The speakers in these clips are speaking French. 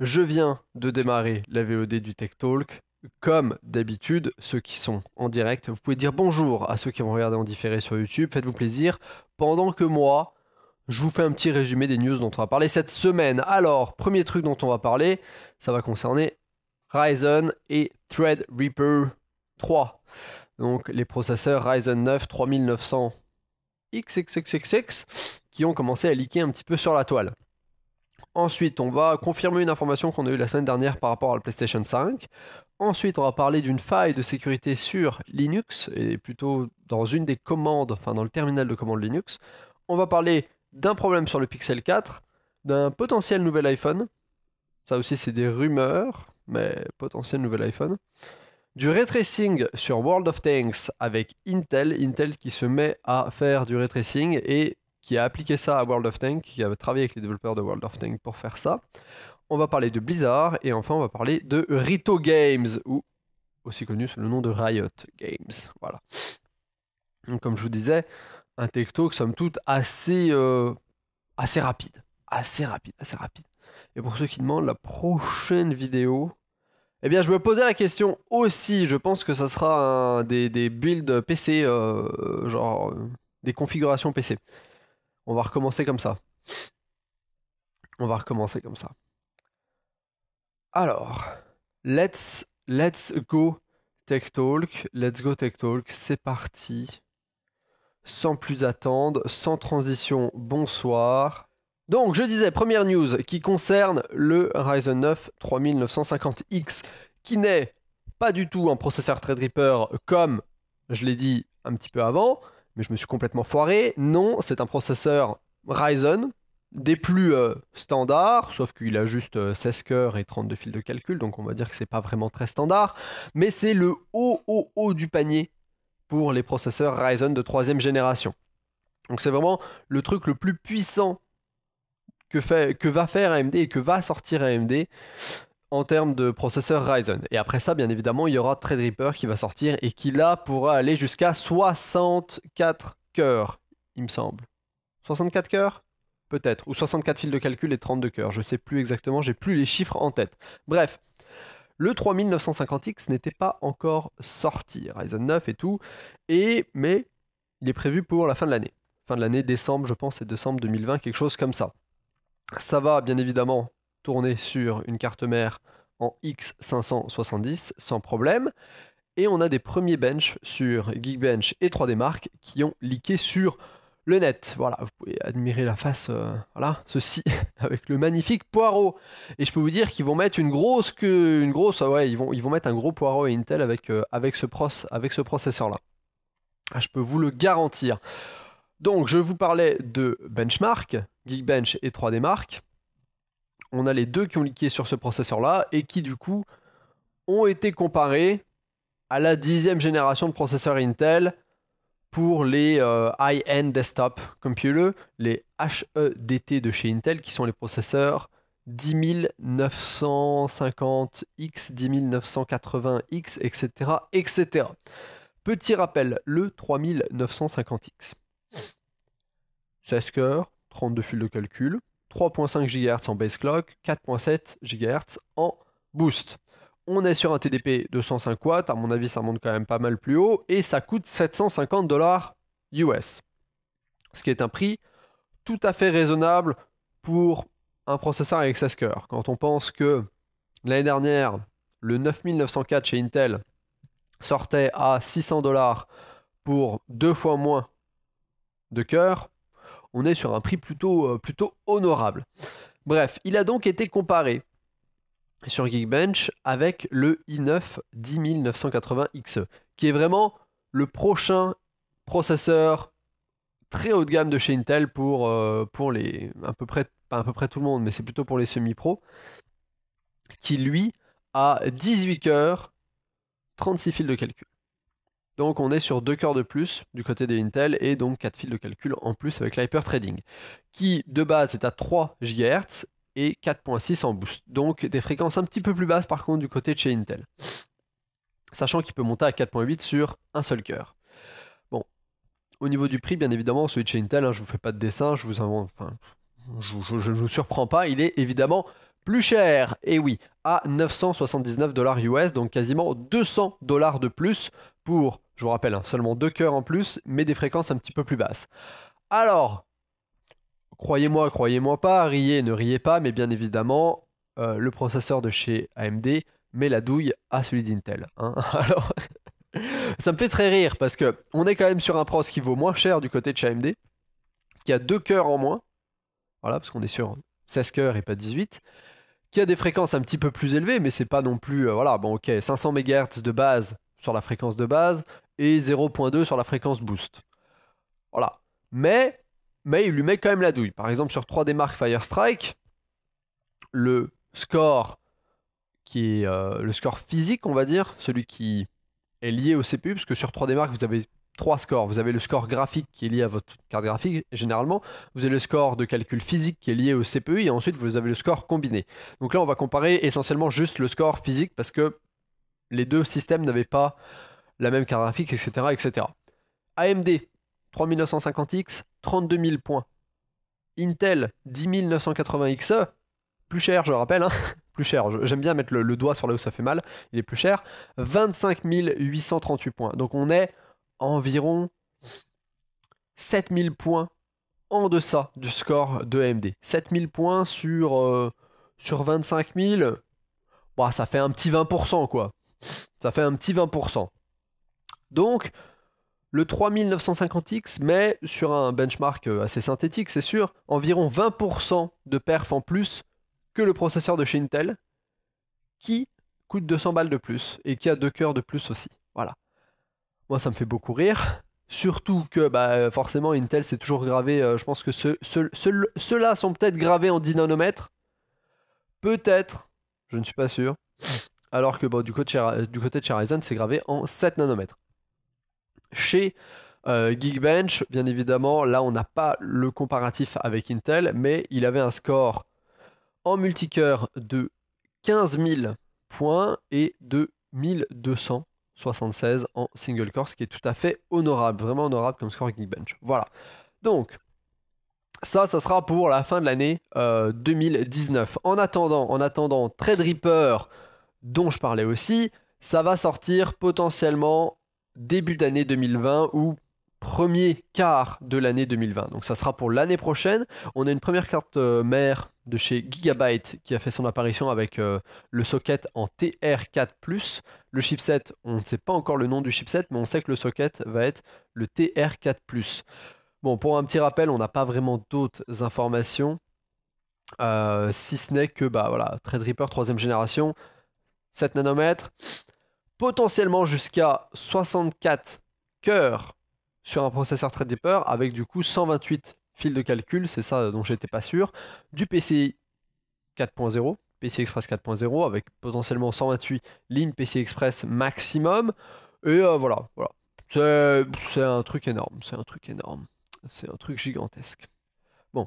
Je viens de démarrer la VOD du Tech Talk. Comme d'habitude, ceux qui sont en direct, vous pouvez dire bonjour à ceux qui vont regarder en différé sur YouTube, faites-vous plaisir. Pendant que moi, je vous fais un petit résumé des news dont on va parler cette semaine. Alors, premier truc dont on va parler, ça va concerner Ryzen et Threadripper 3. Donc les processeurs Ryzen 9 3900 XXXX qui ont commencé à liquer un petit peu sur la toile. Ensuite, on va confirmer une information qu'on a eue la semaine dernière par rapport à la PlayStation 5. Ensuite, on va parler d'une faille de sécurité sur Linux, et plutôt dans une des commandes, enfin dans le terminal de commande Linux. On va parler d'un problème sur le Pixel 4, d'un potentiel nouvel iPhone. Ça aussi, c'est des rumeurs, mais potentiel nouvel iPhone. Du retracing sur World of Tanks avec Intel, Intel qui se met à faire du retracing et qui a appliqué ça à World of Tanks, qui a travaillé avec les développeurs de World of Tanks pour faire ça. On va parler de Blizzard et enfin on va parler de Rito Games, ou aussi connu sous le nom de Riot Games. Voilà. Donc, comme je vous disais, un tech talk somme toute assez, euh, assez rapide. Assez rapide, assez rapide. Et pour ceux qui demandent la prochaine vidéo, eh bien, je me posais la question aussi. Je pense que ça sera des, builds PC, euh, genre euh, des configurations PC. On va recommencer comme ça. On va recommencer comme ça. Alors, let's, let's go Tech Talk. Let's go Tech Talk. C'est parti. Sans plus attendre, sans transition, bonsoir. Donc, je disais, première news qui concerne le Ryzen 9 3950X, qui n'est pas du tout un processeur Threadripper comme je l'ai dit un petit peu avant, mais je me suis complètement foiré. Non, c'est un processeur Ryzen des plus euh, standards, sauf qu'il a juste 16 euh, cœurs et 32 fils de calcul, donc on va dire que c'est pas vraiment très standard, mais c'est le haut haut haut du panier pour les processeurs Ryzen de troisième génération. Donc c'est vraiment le truc le plus puissant que, fait, que va faire AMD et que va sortir AMD en termes de processeur Ryzen. Et après ça, bien évidemment, il y aura Threadripper qui va sortir et qui là pourra aller jusqu'à 64 cœurs, il me semble. 64 cœurs Peut-être. Ou 64 fils de calcul et 32 cœurs. Je ne sais plus exactement, j'ai plus les chiffres en tête. Bref. Le 3950X n'était pas encore sorti, Ryzen 9 et tout, et, mais il est prévu pour la fin de l'année. Fin de l'année, décembre, je pense, et décembre 2020, quelque chose comme ça. Ça va bien évidemment tourner sur une carte mère en X570 sans problème. Et on a des premiers bench sur Geekbench et 3D Mark qui ont leaké sur le net. Voilà, vous pouvez admirer la face, euh, voilà, ceci, avec le magnifique poireau. Et je peux vous dire qu'ils vont mettre une grosse que, une grosse, ouais, ils vont, ils vont mettre un gros poireau à Intel avec, euh, avec ce, pros, avec ce processeur-là. Ah, je peux vous le garantir. Donc, je vous parlais de benchmark, Geekbench et 3D Mark on a les deux qui, ont, liqué sur ce processeur-là et qui du coup ont été comparés à la dixième génération de processeurs Intel pour les euh, high-end desktop le, les HEDT de chez Intel, qui sont les processeurs 10950X, 10980X, etc., etc. Petit rappel, le 3950X. 16 cœurs, 32 fils de calcul, 3.5 GHz en base clock, 4.7 GHz en boost. On est sur un TDP de 105 watts, à mon avis ça monte quand même pas mal plus haut, et ça coûte 750 dollars US. Ce qui est un prix tout à fait raisonnable pour un processeur avec 16 cœurs. Quand on pense que l'année dernière, le 9904 chez Intel sortait à 600 dollars pour deux fois moins de cœurs, on est sur un prix plutôt, euh, plutôt honorable. Bref, il a donc été comparé sur Geekbench avec le i9 10980XE, qui est vraiment le prochain processeur très haut de gamme de chez Intel pour, euh, pour les, à peu près, peu près tout le monde, mais c'est plutôt pour les semi-pro, qui lui a 18 cœurs, 36 fils de calcul. Donc on est sur deux cœurs de plus du côté des Intel et donc quatre fils de calcul en plus avec l'Hyper Trading, qui de base est à 3 GHz et 4.6 en boost. Donc des fréquences un petit peu plus basses par contre du côté de chez Intel. Sachant qu'il peut monter à 4.8 sur un seul cœur. Bon, au niveau du prix, bien évidemment, celui de chez Intel, je hein, je vous fais pas de dessin, je vous je, ne vous surprends pas, il est évidemment plus cher, et oui, à 979 dollars US, donc quasiment 200 dollars de plus pour je vous rappelle, hein, seulement deux cœurs en plus, mais des fréquences un petit peu plus basses. Alors, croyez-moi, croyez-moi pas, riez, ne riez pas, mais bien évidemment, euh, le processeur de chez AMD met la douille à celui d'Intel. Hein. Alors, ça me fait très rire parce que on est quand même sur un pros qui vaut moins cher du côté de chez AMD, qui a deux cœurs en moins, voilà, parce qu'on est sur 16 cœurs et pas 18, qui a des fréquences un petit peu plus élevées, mais c'est pas non plus, euh, voilà, bon ok, 500 MHz de base sur la fréquence de base, et 0.2 sur la fréquence boost. Voilà. Mais, mais il lui met quand même la douille. Par exemple, sur 3D Mark Fire Strike, le score qui est euh, le score physique, on va dire, celui qui est lié au CPU, parce que sur 3D Mark, vous avez trois scores. Vous avez le score graphique qui est lié à votre carte graphique, généralement. Vous avez le score de calcul physique qui est lié au CPU, et ensuite vous avez le score combiné. Donc là, on va comparer essentiellement juste le score physique, parce que les deux systèmes n'avaient pas la même carte graphique, etc. etc. AMD, 3950X, 32 000 points. Intel, 10 980XE, e, plus cher, je rappelle, hein plus cher, j'aime bien mettre le, doigt sur là où ça fait mal, il est plus cher, 25 838 points. Donc on est environ 7000 points en deçà du score de AMD. 7000 points sur, euh, sur 25 000, bah, ça fait un petit 20%, quoi. Ça fait un petit 20%. Donc, le 3950X met, sur un benchmark euh, assez synthétique, c'est sûr, environ 20% de perf en plus que le processeur de chez Intel, qui coûte 200 balles de plus et qui a deux cœurs de plus aussi. Voilà. Moi, ça me fait beaucoup rire. Surtout que, bah, euh, forcément, Intel, s'est toujours gravé. Euh, je pense que ce, ceux-là sont peut-être gravés en 10 nanomètres. Peut-être. Je ne suis pas sûr. Alors que, bah, du, côté, du côté de chez Ryzen, c'est gravé en 7 nanomètres. Chez euh, Geekbench, bien évidemment, là on n'a pas le comparatif avec Intel, mais il avait un score en multicœur de 15 000 points et de 1276 en single core, ce qui est tout à fait honorable, vraiment honorable comme score Geekbench. Voilà. Donc, ça, ça sera pour la fin de l'année 2019. Euh, en attendant, en attendant, Trade Reaper, dont je parlais aussi, ça va sortir potentiellement début d'année 2020 ou premier quart de l'année 2020. Donc ça sera pour l'année prochaine. On a une première carte euh, mère de chez Gigabyte qui a fait son apparition avec euh, le socket en TR4+. Le chipset, on ne sait pas encore le nom du chipset, mais on sait que le socket va être le TR4+. Bon, pour un petit rappel, on n'a pas vraiment d'autres informations, euh, si ce n'est que, bah voilà, Threadripper 3 génération, 7 nanomètres, potentiellement jusqu'à 64 cœurs sur un processeur Threadripper, avec du coup 128 fils de calcul, c'est ça euh, dont j'étais pas sûr, du PCI 4.0, PC Express 4.0 avec potentiellement 128 lignes PC Express maximum et euh, voilà, voilà. C'est un truc énorme, c'est un truc énorme. C'est un truc gigantesque. Bon.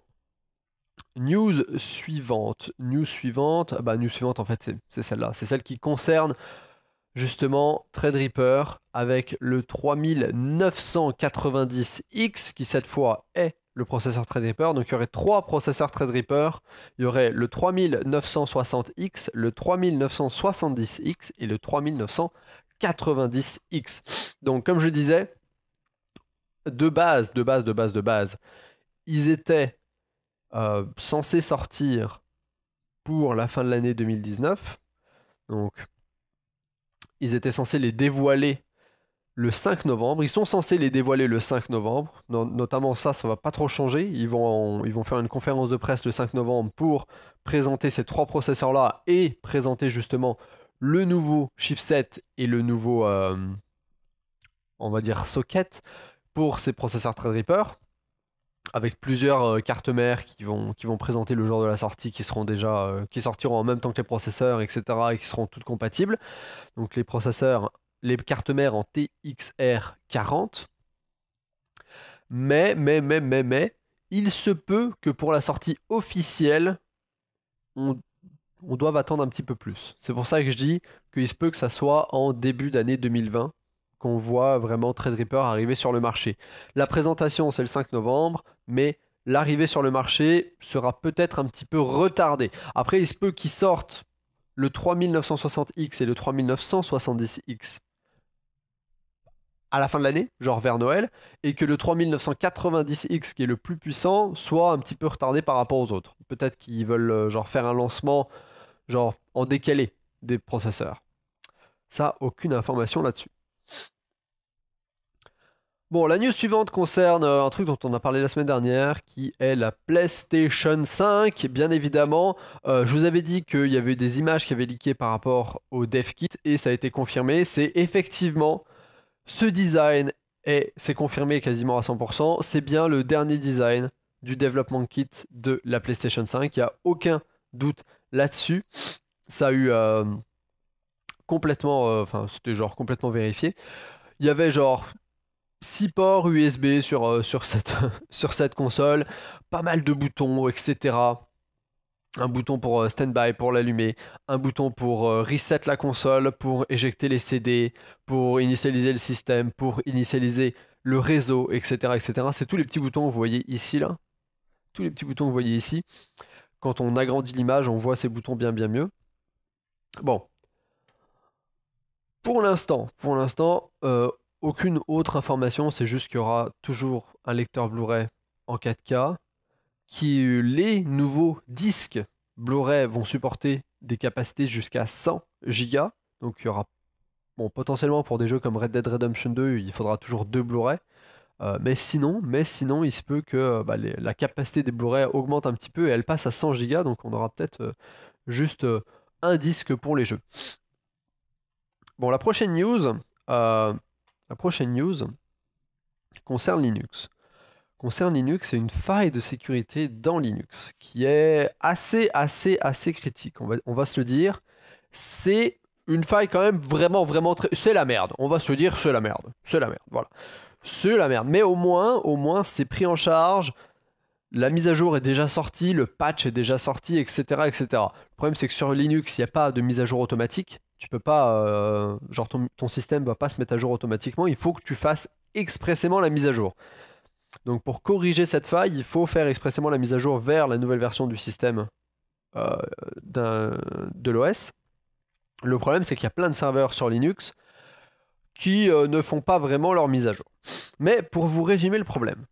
News suivante. News suivante. Ah bah, news suivante, en fait, c'est celle-là. C'est celle qui concerne justement Trade avec le 3990X qui cette fois est le processeur Threadripper. Donc il y aurait trois processeurs Threadripper. Il y aurait le 3960X, le 3970X et le 3990X. Donc comme je disais, de base, de base, de base, de base, ils étaient euh, censés sortir pour la fin de l'année 2019. Donc ils étaient censés les dévoiler le 5 novembre. Ils sont censés les dévoiler le 5 novembre. notamment ça, ça ne va pas trop changer. Ils vont, ils vont faire une conférence de presse le 5 novembre pour présenter ces trois processeurs-là et présenter justement le nouveau chipset et le nouveau, euh, on va dire, socket pour ces processeurs Threadripper avec plusieurs euh, cartes mères qui vont, qui vont présenter le jour de la sortie, qui seront déjà, euh, qui sortiront en même temps que les processeurs, etc., et qui seront toutes compatibles. Donc les processeurs, les cartes mères en TXR 40. Mais, mais, mais, mais, mais, il se peut que pour la sortie officielle, on, on doive attendre un petit peu plus. C'est pour ça que je dis qu'il se peut que ça soit en début d'année 2020 qu'on voit vraiment Trade Reaper arriver sur le marché. La présentation, c'est le 5 novembre, mais l'arrivée sur le marché sera peut-être un petit peu retardée. Après, il se peut qu'ils sortent le 3960X et le 3970X à la fin de l'année, genre vers Noël, et que le 3990X, qui est le plus puissant, soit un petit peu retardé par rapport aux autres. Peut-être qu'ils veulent euh, genre faire un lancement genre en décalé des processeurs. Ça, aucune information là-dessus. Bon, la news suivante concerne euh, un truc dont on a parlé la semaine dernière, qui est la PlayStation 5. Bien évidemment, euh, je vous avais dit qu'il y avait des images qui avaient leaké par rapport au dev kit, et ça a été confirmé. C'est effectivement ce design, et c'est confirmé quasiment à 100%, c'est bien le dernier design du développement kit de la PlayStation 5. Il n'y a aucun doute là-dessus. Ça a eu... Euh, complètement, euh, enfin, c'était genre complètement vérifié. Il y avait genre 6 ports USB sur, euh, sur, cette, sur cette console, pas mal de boutons, etc. Un bouton pour euh, standby pour l'allumer, un bouton pour reset la console, pour éjecter les CD, pour initialiser le système, pour initialiser le réseau, etc. etc. C'est tous les petits boutons que vous voyez ici, là. Tous les petits boutons vous voyez ici. Quand on agrandit l'image, on voit ces boutons bien bien mieux. Bon, pour l'instant, pour l'instant, euh, aucune autre information, c'est juste qu'il y aura toujours un lecteur Blu-ray en 4K, qui les nouveaux disques Blu-ray vont supporter des capacités jusqu'à 100 Go, donc il y aura bon potentiellement pour des jeux comme Red Dead Redemption 2, il faudra toujours deux Blu-ray. Euh, mais sinon, mais sinon, il se peut que euh, bah, la capacité des Blu-ray augmente un petit peu et elle passe à 100 Go, donc on aura peut-être juste un disque pour les jeux. Bon, la prochaine news, euh, la prochaine news concerne Linux. Concerne Linux, c'est une faille de sécurité dans Linux qui est assez, assez, assez critique. On va, on va se le dire. C'est une faille quand même vraiment, vraiment très. C'est la merde. On va se le dire, c'est la merde. C'est la merde. Voilà. C'est la merde. Mais au moins, au moins, c'est pris en charge. La mise à jour est déjà sortie, le patch est déjà sorti, etc. etc. Le problème, c'est que sur Linux, il n'y a pas de mise à jour automatique tu peux pas, euh, genre ton, système système va pas se mettre à jour automatiquement, il faut que tu fasses expressément la mise à jour. Donc pour corriger cette faille, il faut faire expressément la mise à jour vers la nouvelle version du système euh, de l'OS. Le problème c'est qu'il y a plein de serveurs sur Linux qui euh, ne font pas vraiment leur mise à jour. Mais pour vous résumer le problème,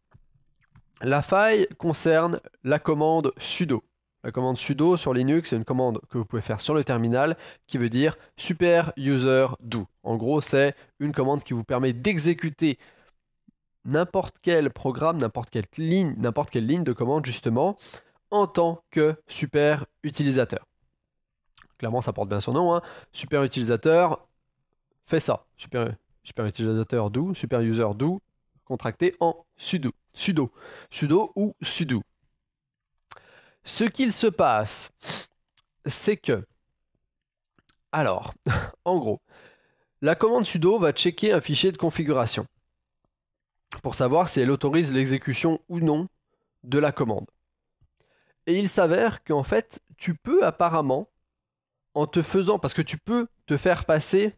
la faille concerne la commande sudo. La commande sudo sur Linux c'est une commande que vous pouvez faire sur le terminal qui veut dire super user do. En gros, c'est une commande qui vous permet d'exécuter n'importe quel programme, n'importe quelle ligne, n'importe quelle ligne de commande justement en tant que super utilisateur. Clairement, ça porte bien son nom. Hein. Super utilisateur fait ça. Super, utilisateur do, super user do, contracté en sudo, sudo, sudo ou sudo. Ce qu'il se passe, c'est que... Alors, en gros, la commande sudo va checker un fichier de configuration pour savoir si elle autorise l'exécution ou non de la commande. Et il s'avère qu'en fait, tu peux apparemment, en te faisant, parce que tu peux te faire passer,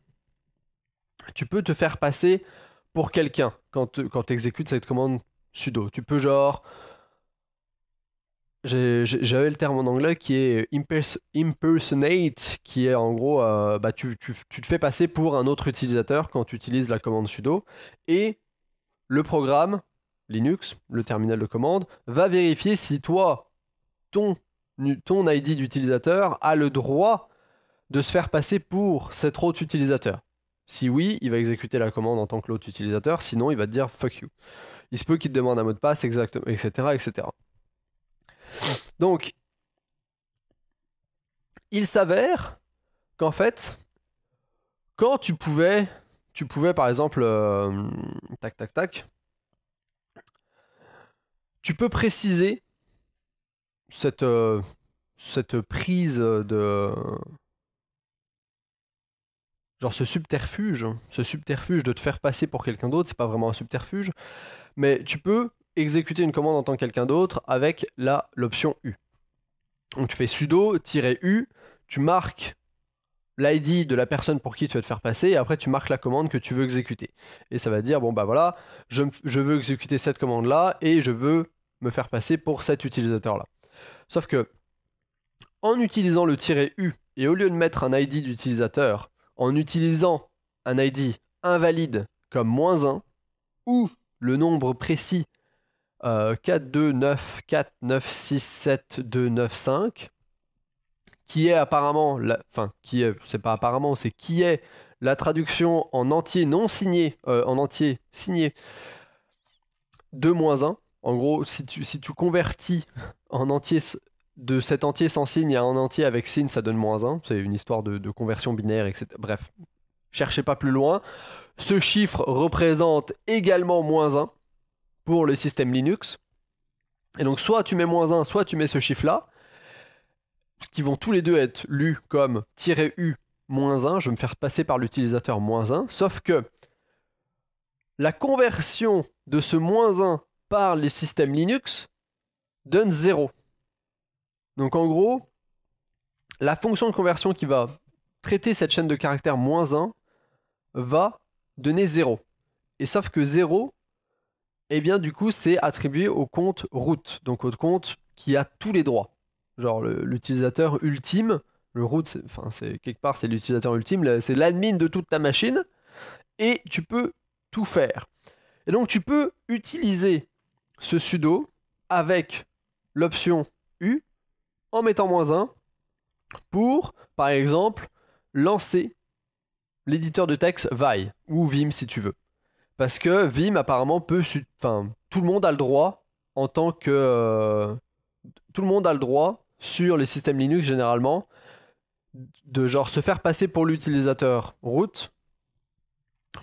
tu peux te faire passer pour quelqu'un quand tu exécutes cette commande sudo. Tu peux genre j'avais le terme en anglais qui est impersonate, qui est en gros, euh, bah, tu, te fais passer pour un autre utilisateur quand tu utilises la commande sudo, et le programme Linux, le terminal de commande, va vérifier si toi, ton, ton ID d'utilisateur a le droit de se faire passer pour cet autre utilisateur. Si oui, il va exécuter la commande en tant que l'autre utilisateur, sinon il va te dire fuck you. Il se peut qu'il te demande un mot de passe, etc. etc. Donc, il s'avère qu'en fait, quand tu pouvais, tu pouvais par exemple, euh, tac, tac, tac, tu peux préciser cette, euh, cette prise de... Genre ce subterfuge, ce subterfuge de te faire passer pour quelqu'un d'autre, c'est pas vraiment un subterfuge, mais tu peux exécuter une commande en tant que quelqu'un d'autre avec l'option U. Donc tu fais sudo-u, tu marques l'ID de la personne pour qui tu vas te faire passer, et après tu marques la commande que tu veux exécuter. Et ça va dire, bon bah voilà, je, je veux exécuter cette commande-là, et je veux me faire passer pour cet utilisateur-là. Sauf que, en utilisant le "-u", et au lieu de mettre un ID d'utilisateur, en utilisant un ID invalide comme moins 1, ou le nombre précis 4, 2, 9, 4, 9, 6, 7, 2, 9, 5, qui est apparemment, la, enfin, qui est, c'est pas apparemment, c'est qui est la traduction en entier non signé euh, en entier signé, 2-1. En gros, si tu, si tu convertis en entier de cet entier sans signe à un entier avec signe, ça donne moins 1. C'est une histoire de, de, conversion binaire, etc. Bref, cherchez pas plus loin. Ce chiffre représente également moins 1 pour le système Linux. Et donc soit tu mets moins 1, soit tu mets ce chiffre-là, qui vont tous les deux être lus comme "-u-1", je vais me faire passer par l'utilisateur moins 1, sauf que la conversion de ce moins 1 par le système Linux donne 0. Donc en gros, la fonction de conversion qui va traiter cette chaîne de caractères moins 1 va donner 0. Et sauf que 0, eh bien du coup c'est attribué au compte root, donc au compte qui a tous les droits. Genre l'utilisateur ultime, le root, enfin c'est quelque part c'est l'utilisateur ultime, c'est l'admin de toute ta machine, et tu peux tout faire. Et donc tu peux utiliser ce sudo avec l'option U en mettant moins 1 pour, par exemple, lancer l'éditeur de texte Vi ou Vim si tu veux. Parce que Vim, apparemment, peut. tout le monde a le droit en tant que. Euh, tout le monde a le droit sur les systèmes Linux généralement de genre se faire passer pour l'utilisateur root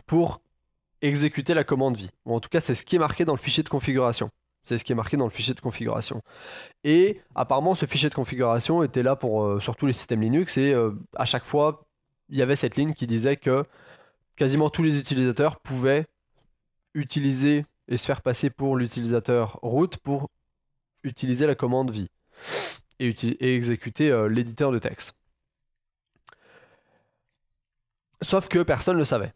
pour exécuter la commande Vim. en tout cas, c'est ce qui est marqué dans le fichier de configuration. C'est ce qui est marqué dans le fichier de configuration. Et apparemment, ce fichier de configuration était là pour surtout euh, sur tous les systèmes Linux et euh, à chaque fois, il y avait cette ligne qui disait que quasiment tous les utilisateurs pouvaient utiliser et se faire passer pour l'utilisateur root pour utiliser la commande vie et, exécuter euh, l'éditeur de texte. Sauf que personne ne le savait.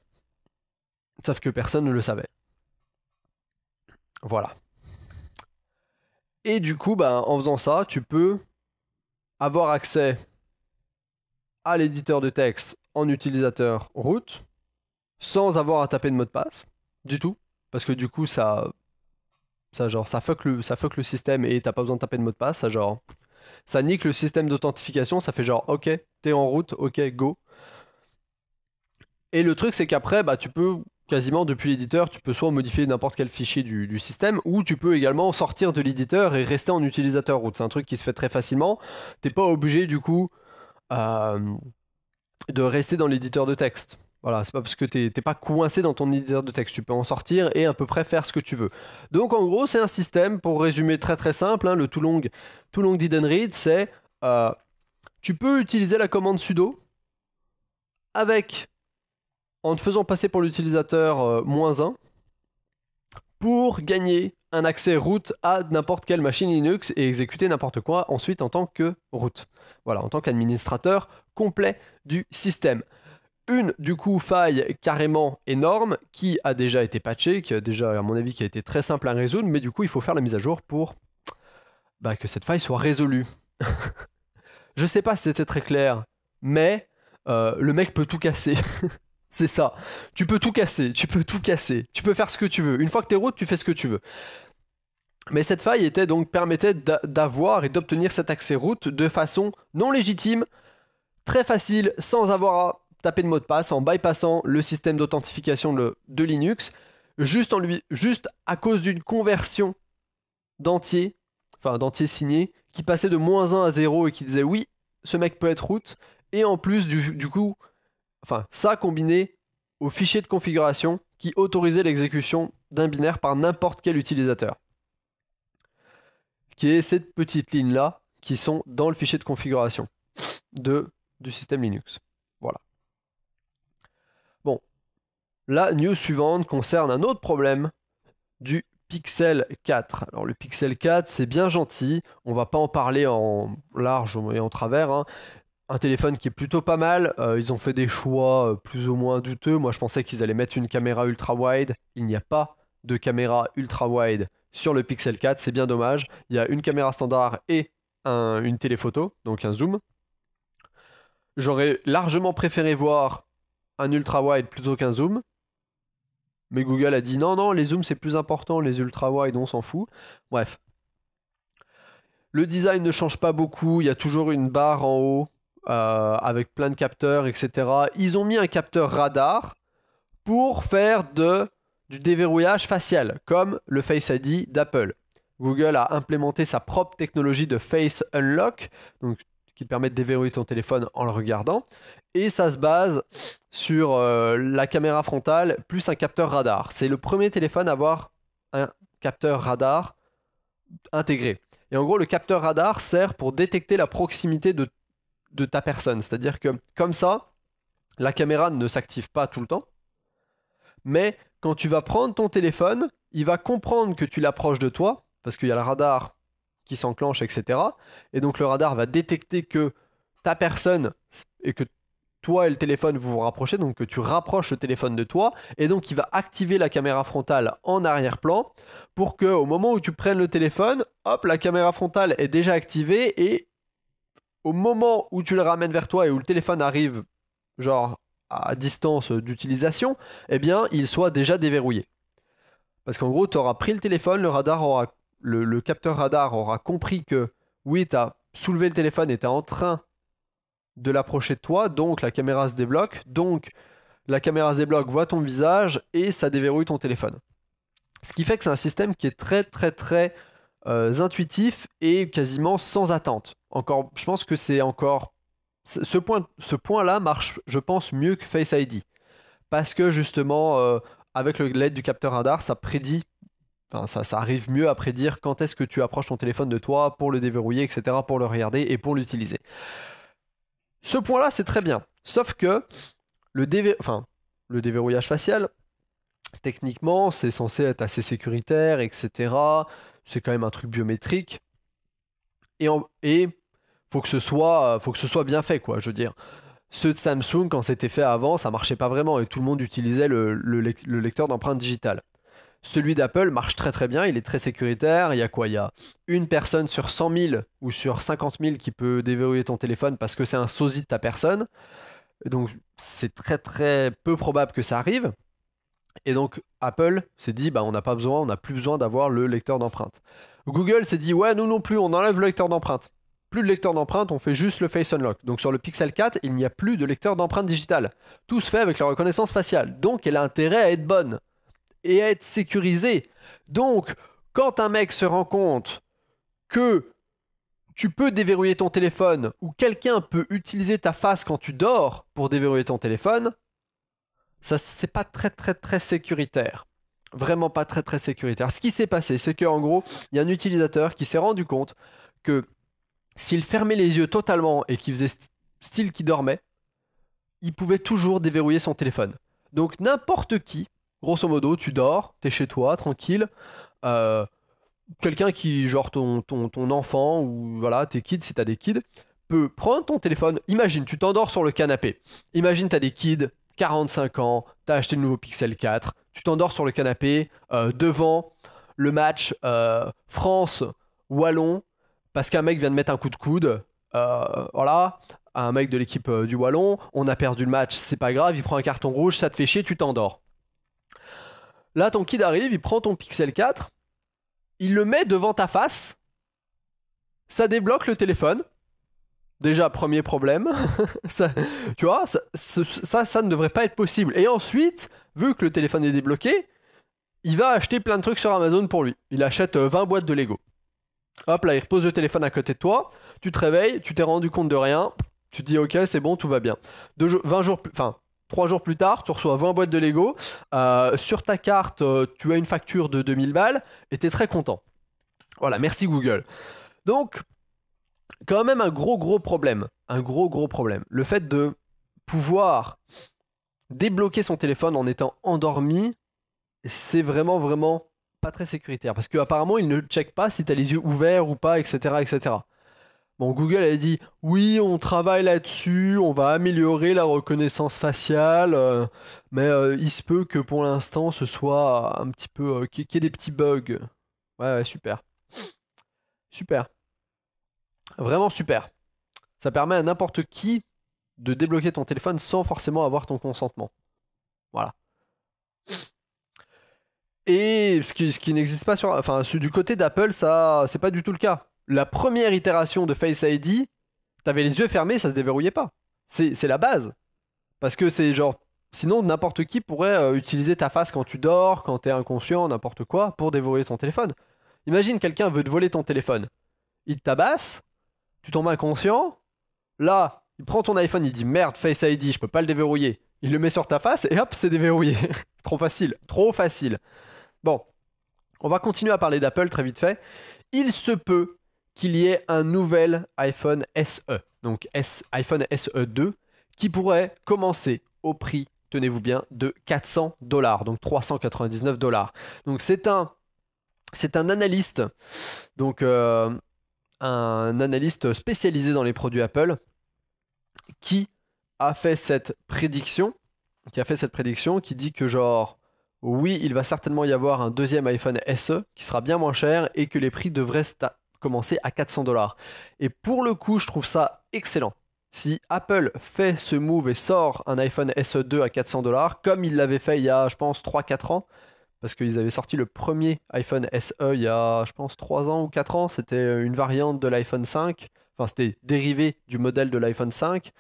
Sauf que personne ne le savait. Voilà. Et du coup, bah, en faisant ça, tu peux avoir accès à l'éditeur de texte en utilisateur root sans avoir à taper de mot de passe du tout parce que du coup ça ça genre ça fuck le ça fuck le système et t'as pas besoin de taper de mot de passe ça genre ça nique le système d'authentification ça fait genre ok t'es en route ok go et le truc c'est qu'après bah tu peux quasiment depuis l'éditeur tu peux soit modifier n'importe quel fichier du, système ou tu peux également sortir de l'éditeur et rester en utilisateur route. c'est un truc qui se fait très facilement t'es pas obligé du coup euh, de rester dans l'éditeur de texte voilà, c'est pas parce que t'es pas coincé dans ton éditeur de texte, tu peux en sortir et à peu près faire ce que tu veux. Donc en gros, c'est un système, pour résumer très très simple, hein, le tout long, too long read, c'est euh, tu peux utiliser la commande sudo avec, en te faisant passer pour l'utilisateur euh, moins 1, pour gagner un accès root à n'importe quelle machine Linux et exécuter n'importe quoi ensuite en tant que root. Voilà, en tant qu'administrateur complet du système. Une, du coup, faille carrément énorme qui a déjà été patchée, qui a déjà, à mon avis, qui a été très simple à résoudre, mais du coup, il faut faire la mise à jour pour bah, que cette faille soit résolue. Je sais pas si c'était très clair, mais euh, le mec peut tout casser. C'est ça. Tu peux tout casser, tu peux tout casser, tu peux faire ce que tu veux. Une fois que t'es route, tu fais ce que tu veux. Mais cette faille était donc permettait d'avoir et d'obtenir cet accès route de façon non légitime, très facile, sans avoir à taper de mot de passe en bypassant le système d'authentification de, Linux, juste, en lui, juste à cause d'une conversion d'entier, enfin d'entier signé, qui passait de moins 1 à 0 et qui disait oui, ce mec peut être root, et en plus du, du coup, enfin ça combiné au fichier de configuration qui autorisait l'exécution d'un binaire par n'importe quel utilisateur. Qui est cette petite ligne là qui sont dans le fichier de configuration de, du système Linux. La news suivante concerne un autre problème du Pixel 4. Alors le Pixel 4, c'est bien gentil, on va pas en parler en large et en travers. Hein. Un téléphone qui est plutôt pas mal, euh, ils ont fait des choix euh, plus ou moins douteux. Moi je pensais qu'ils allaient mettre une caméra ultra wide, il n'y a pas de caméra ultra wide sur le Pixel 4, c'est bien dommage. Il y a une caméra standard et une téléphoto, donc un zoom. J'aurais largement préféré voir un ultra wide plutôt qu'un zoom. Mais Google a dit non, non, les zooms c'est plus important, les ultra-wide on s'en fout. Bref. Le design ne change pas beaucoup, il y a toujours une barre en haut euh, avec plein de capteurs, etc. Ils ont mis un capteur radar pour faire de, du déverrouillage facial, comme le Face ID d'Apple. Google a implémenté sa propre technologie de Face Unlock, donc qui te de d'éverrouiller ton téléphone en le regardant. Et ça se base sur euh, la caméra frontale plus un capteur radar. C'est le premier téléphone à avoir un capteur radar intégré. Et en gros, le capteur radar sert pour détecter la proximité de, de ta personne. C'est-à-dire que comme ça, la caméra ne s'active pas tout le temps. Mais quand tu vas prendre ton téléphone, il va comprendre que tu l'approches de toi, parce qu'il y a le radar qui s'enclenche, etc. Et donc le radar va détecter que ta personne et que toi et le téléphone vous vous rapprochez, donc que tu rapproches le téléphone de toi, et donc il va activer la caméra frontale en arrière-plan pour que au moment où tu prennes le téléphone, hop, la caméra frontale est déjà activée et au moment où tu le ramènes vers toi et où le téléphone arrive, genre à distance d'utilisation, eh bien il soit déjà déverrouillé. Parce qu'en gros, tu auras pris le téléphone, le radar aura le, capteur radar aura compris que oui, tu as soulevé le téléphone et tu es en train de l'approcher de toi, donc la caméra se débloque, donc la caméra se débloque, voit ton visage et ça déverrouille ton téléphone. Ce qui fait que c'est un système qui est très très très euh, intuitif et quasiment sans attente. Encore, je pense que c'est encore ce point, ce point là marche, je pense mieux que Face ID parce que justement euh, avec l'aide du capteur radar, ça prédit ça, arrive mieux à prédire quand est-ce que tu approches ton téléphone de toi pour le déverrouiller, etc., pour le regarder et pour l'utiliser. Ce point-là, c'est très bien. Sauf que le, le déverrouillage facial, techniquement, c'est censé être assez sécuritaire, etc. C'est quand même un truc biométrique. Et, il et faut, que ce soit... faut que ce soit bien fait, quoi, je veux dire ceux de Samsung, quand c'était fait avant, ça marchait pas vraiment et tout le monde utilisait le lecteur d'empreintes digitales. Celui d'Apple marche très très bien, il est très sécuritaire. Il y a quoi Il y a une personne sur 100 000 ou sur 50 000 qui peut déverrouiller ton téléphone parce que c'est un sosie de ta personne. Donc c'est très très peu probable que ça arrive. Et donc Apple s'est dit bah on n'a pas besoin, on n'a plus besoin d'avoir le lecteur d'empreinte. Google s'est dit ouais nous non plus, on enlève le lecteur d'empreinte. Plus de lecteur d'empreinte, on fait juste le Face Unlock. Donc sur le Pixel 4, il n'y a plus de lecteur d'empreinte digitale. Tout se fait avec la reconnaissance faciale. Donc elle a intérêt à être bonne et être sécurisé. Donc, quand un mec se rend compte que tu peux déverrouiller ton téléphone ou quelqu'un peut utiliser ta face quand tu dors pour déverrouiller ton téléphone, ça c'est pas très très très sécuritaire. Vraiment pas très très sécuritaire. Ce qui s'est passé, c'est que en gros, il y a un utilisateur qui s'est rendu compte que s'il fermait les yeux totalement et qu'il faisait style qu'il dormait, il pouvait toujours déverrouiller son téléphone. Donc n'importe qui grosso modo, tu dors, t'es chez toi, tranquille. Euh, quelqu'un qui, genre ton, ton, ton, enfant ou voilà, tes kids, si t'as des kids, peut prendre ton téléphone. Imagine, tu t'endors sur le canapé. Imagine, t'as des kids, 45 ans, t'as acheté le nouveau Pixel 4, tu t'endors sur le canapé euh, devant le match euh, France-Wallon parce qu'un mec vient de mettre un coup de coude. voilà, un mec de l'équipe du Wallon, on a perdu le match, c'est pas grave, il prend un carton rouge, ça te fait chier, tu t'endors. Là, ton kid arrive, il prend ton Pixel 4, il le met devant ta face, ça débloque le téléphone. Déjà, premier problème. tu vois, ça, ça, ne devrait pas être possible. Et ensuite, vu que le téléphone est débloqué, il va acheter plein de trucs sur Amazon pour lui. Il achète 20 euh, boîtes de Lego. Hop là, il repose le téléphone à côté de toi, tu te réveilles, tu t'es rendu compte de rien, tu te dis ok, c'est bon, tout va bien. 20 jours, enfin, Trois jours plus tard, tu reçois 20 boîtes de Lego. Euh, sur ta carte, euh, tu as une facture de 2000 balles et tu es très content. Voilà, merci Google. Donc, quand même un gros gros problème. Un gros gros problème. Le fait de pouvoir débloquer son téléphone en étant endormi, c'est vraiment vraiment pas très sécuritaire. Parce qu'apparemment, il ne check pas si tu as les yeux ouverts ou pas, etc. etc. Bon, Google a dit oui, on travaille là-dessus, on va améliorer la reconnaissance faciale, euh, mais euh, il se peut que pour l'instant ce soit un petit peu. Euh, qu'il y ait des petits bugs. Ouais, ouais, super. Super. Vraiment super. Ça permet à n'importe qui de débloquer ton téléphone sans forcément avoir ton consentement. Voilà. Et ce qui, ce qui n'existe pas sur. Enfin, du côté d'Apple, ça, c'est pas du tout le cas la première itération de Face ID, t'avais les yeux fermés, ça se déverrouillait pas. C'est la base. Parce que c'est genre. Sinon, n'importe qui pourrait euh, utiliser ta face quand tu dors, quand t'es inconscient, n'importe quoi, pour déverrouiller ton téléphone. Imagine quelqu'un veut te voler ton téléphone. Il te tabasse, tu tombes inconscient. Là, il prend ton iPhone, il dit merde, Face ID, je peux pas le déverrouiller. Il le met sur ta face et hop, c'est déverrouillé. trop facile, trop facile. Bon, on va continuer à parler d'Apple très vite fait. Il se peut qu'il y ait un nouvel iPhone SE, donc iPhone SE 2, qui pourrait commencer au prix, tenez-vous bien, de 400 dollars, donc 399 dollars. Donc c'est un, c'est un analyste, donc euh, un analyste spécialisé dans les produits Apple, qui a fait cette prédiction, qui a fait cette prédiction, qui dit que genre oui, il va certainement y avoir un deuxième iPhone SE qui sera bien moins cher et que les prix devraient sta commencer à 400 dollars. Et pour le coup, je trouve ça excellent. Si Apple fait ce move et sort un iPhone SE2 à 400 dollars, comme il l'avait fait il y a, je pense, 3-4 ans, parce qu'ils avaient sorti le premier iPhone SE il y a, je pense, 3 ans ou 4 ans, c'était une variante de l'iPhone 5, enfin c'était dérivé du modèle de l'iPhone 5,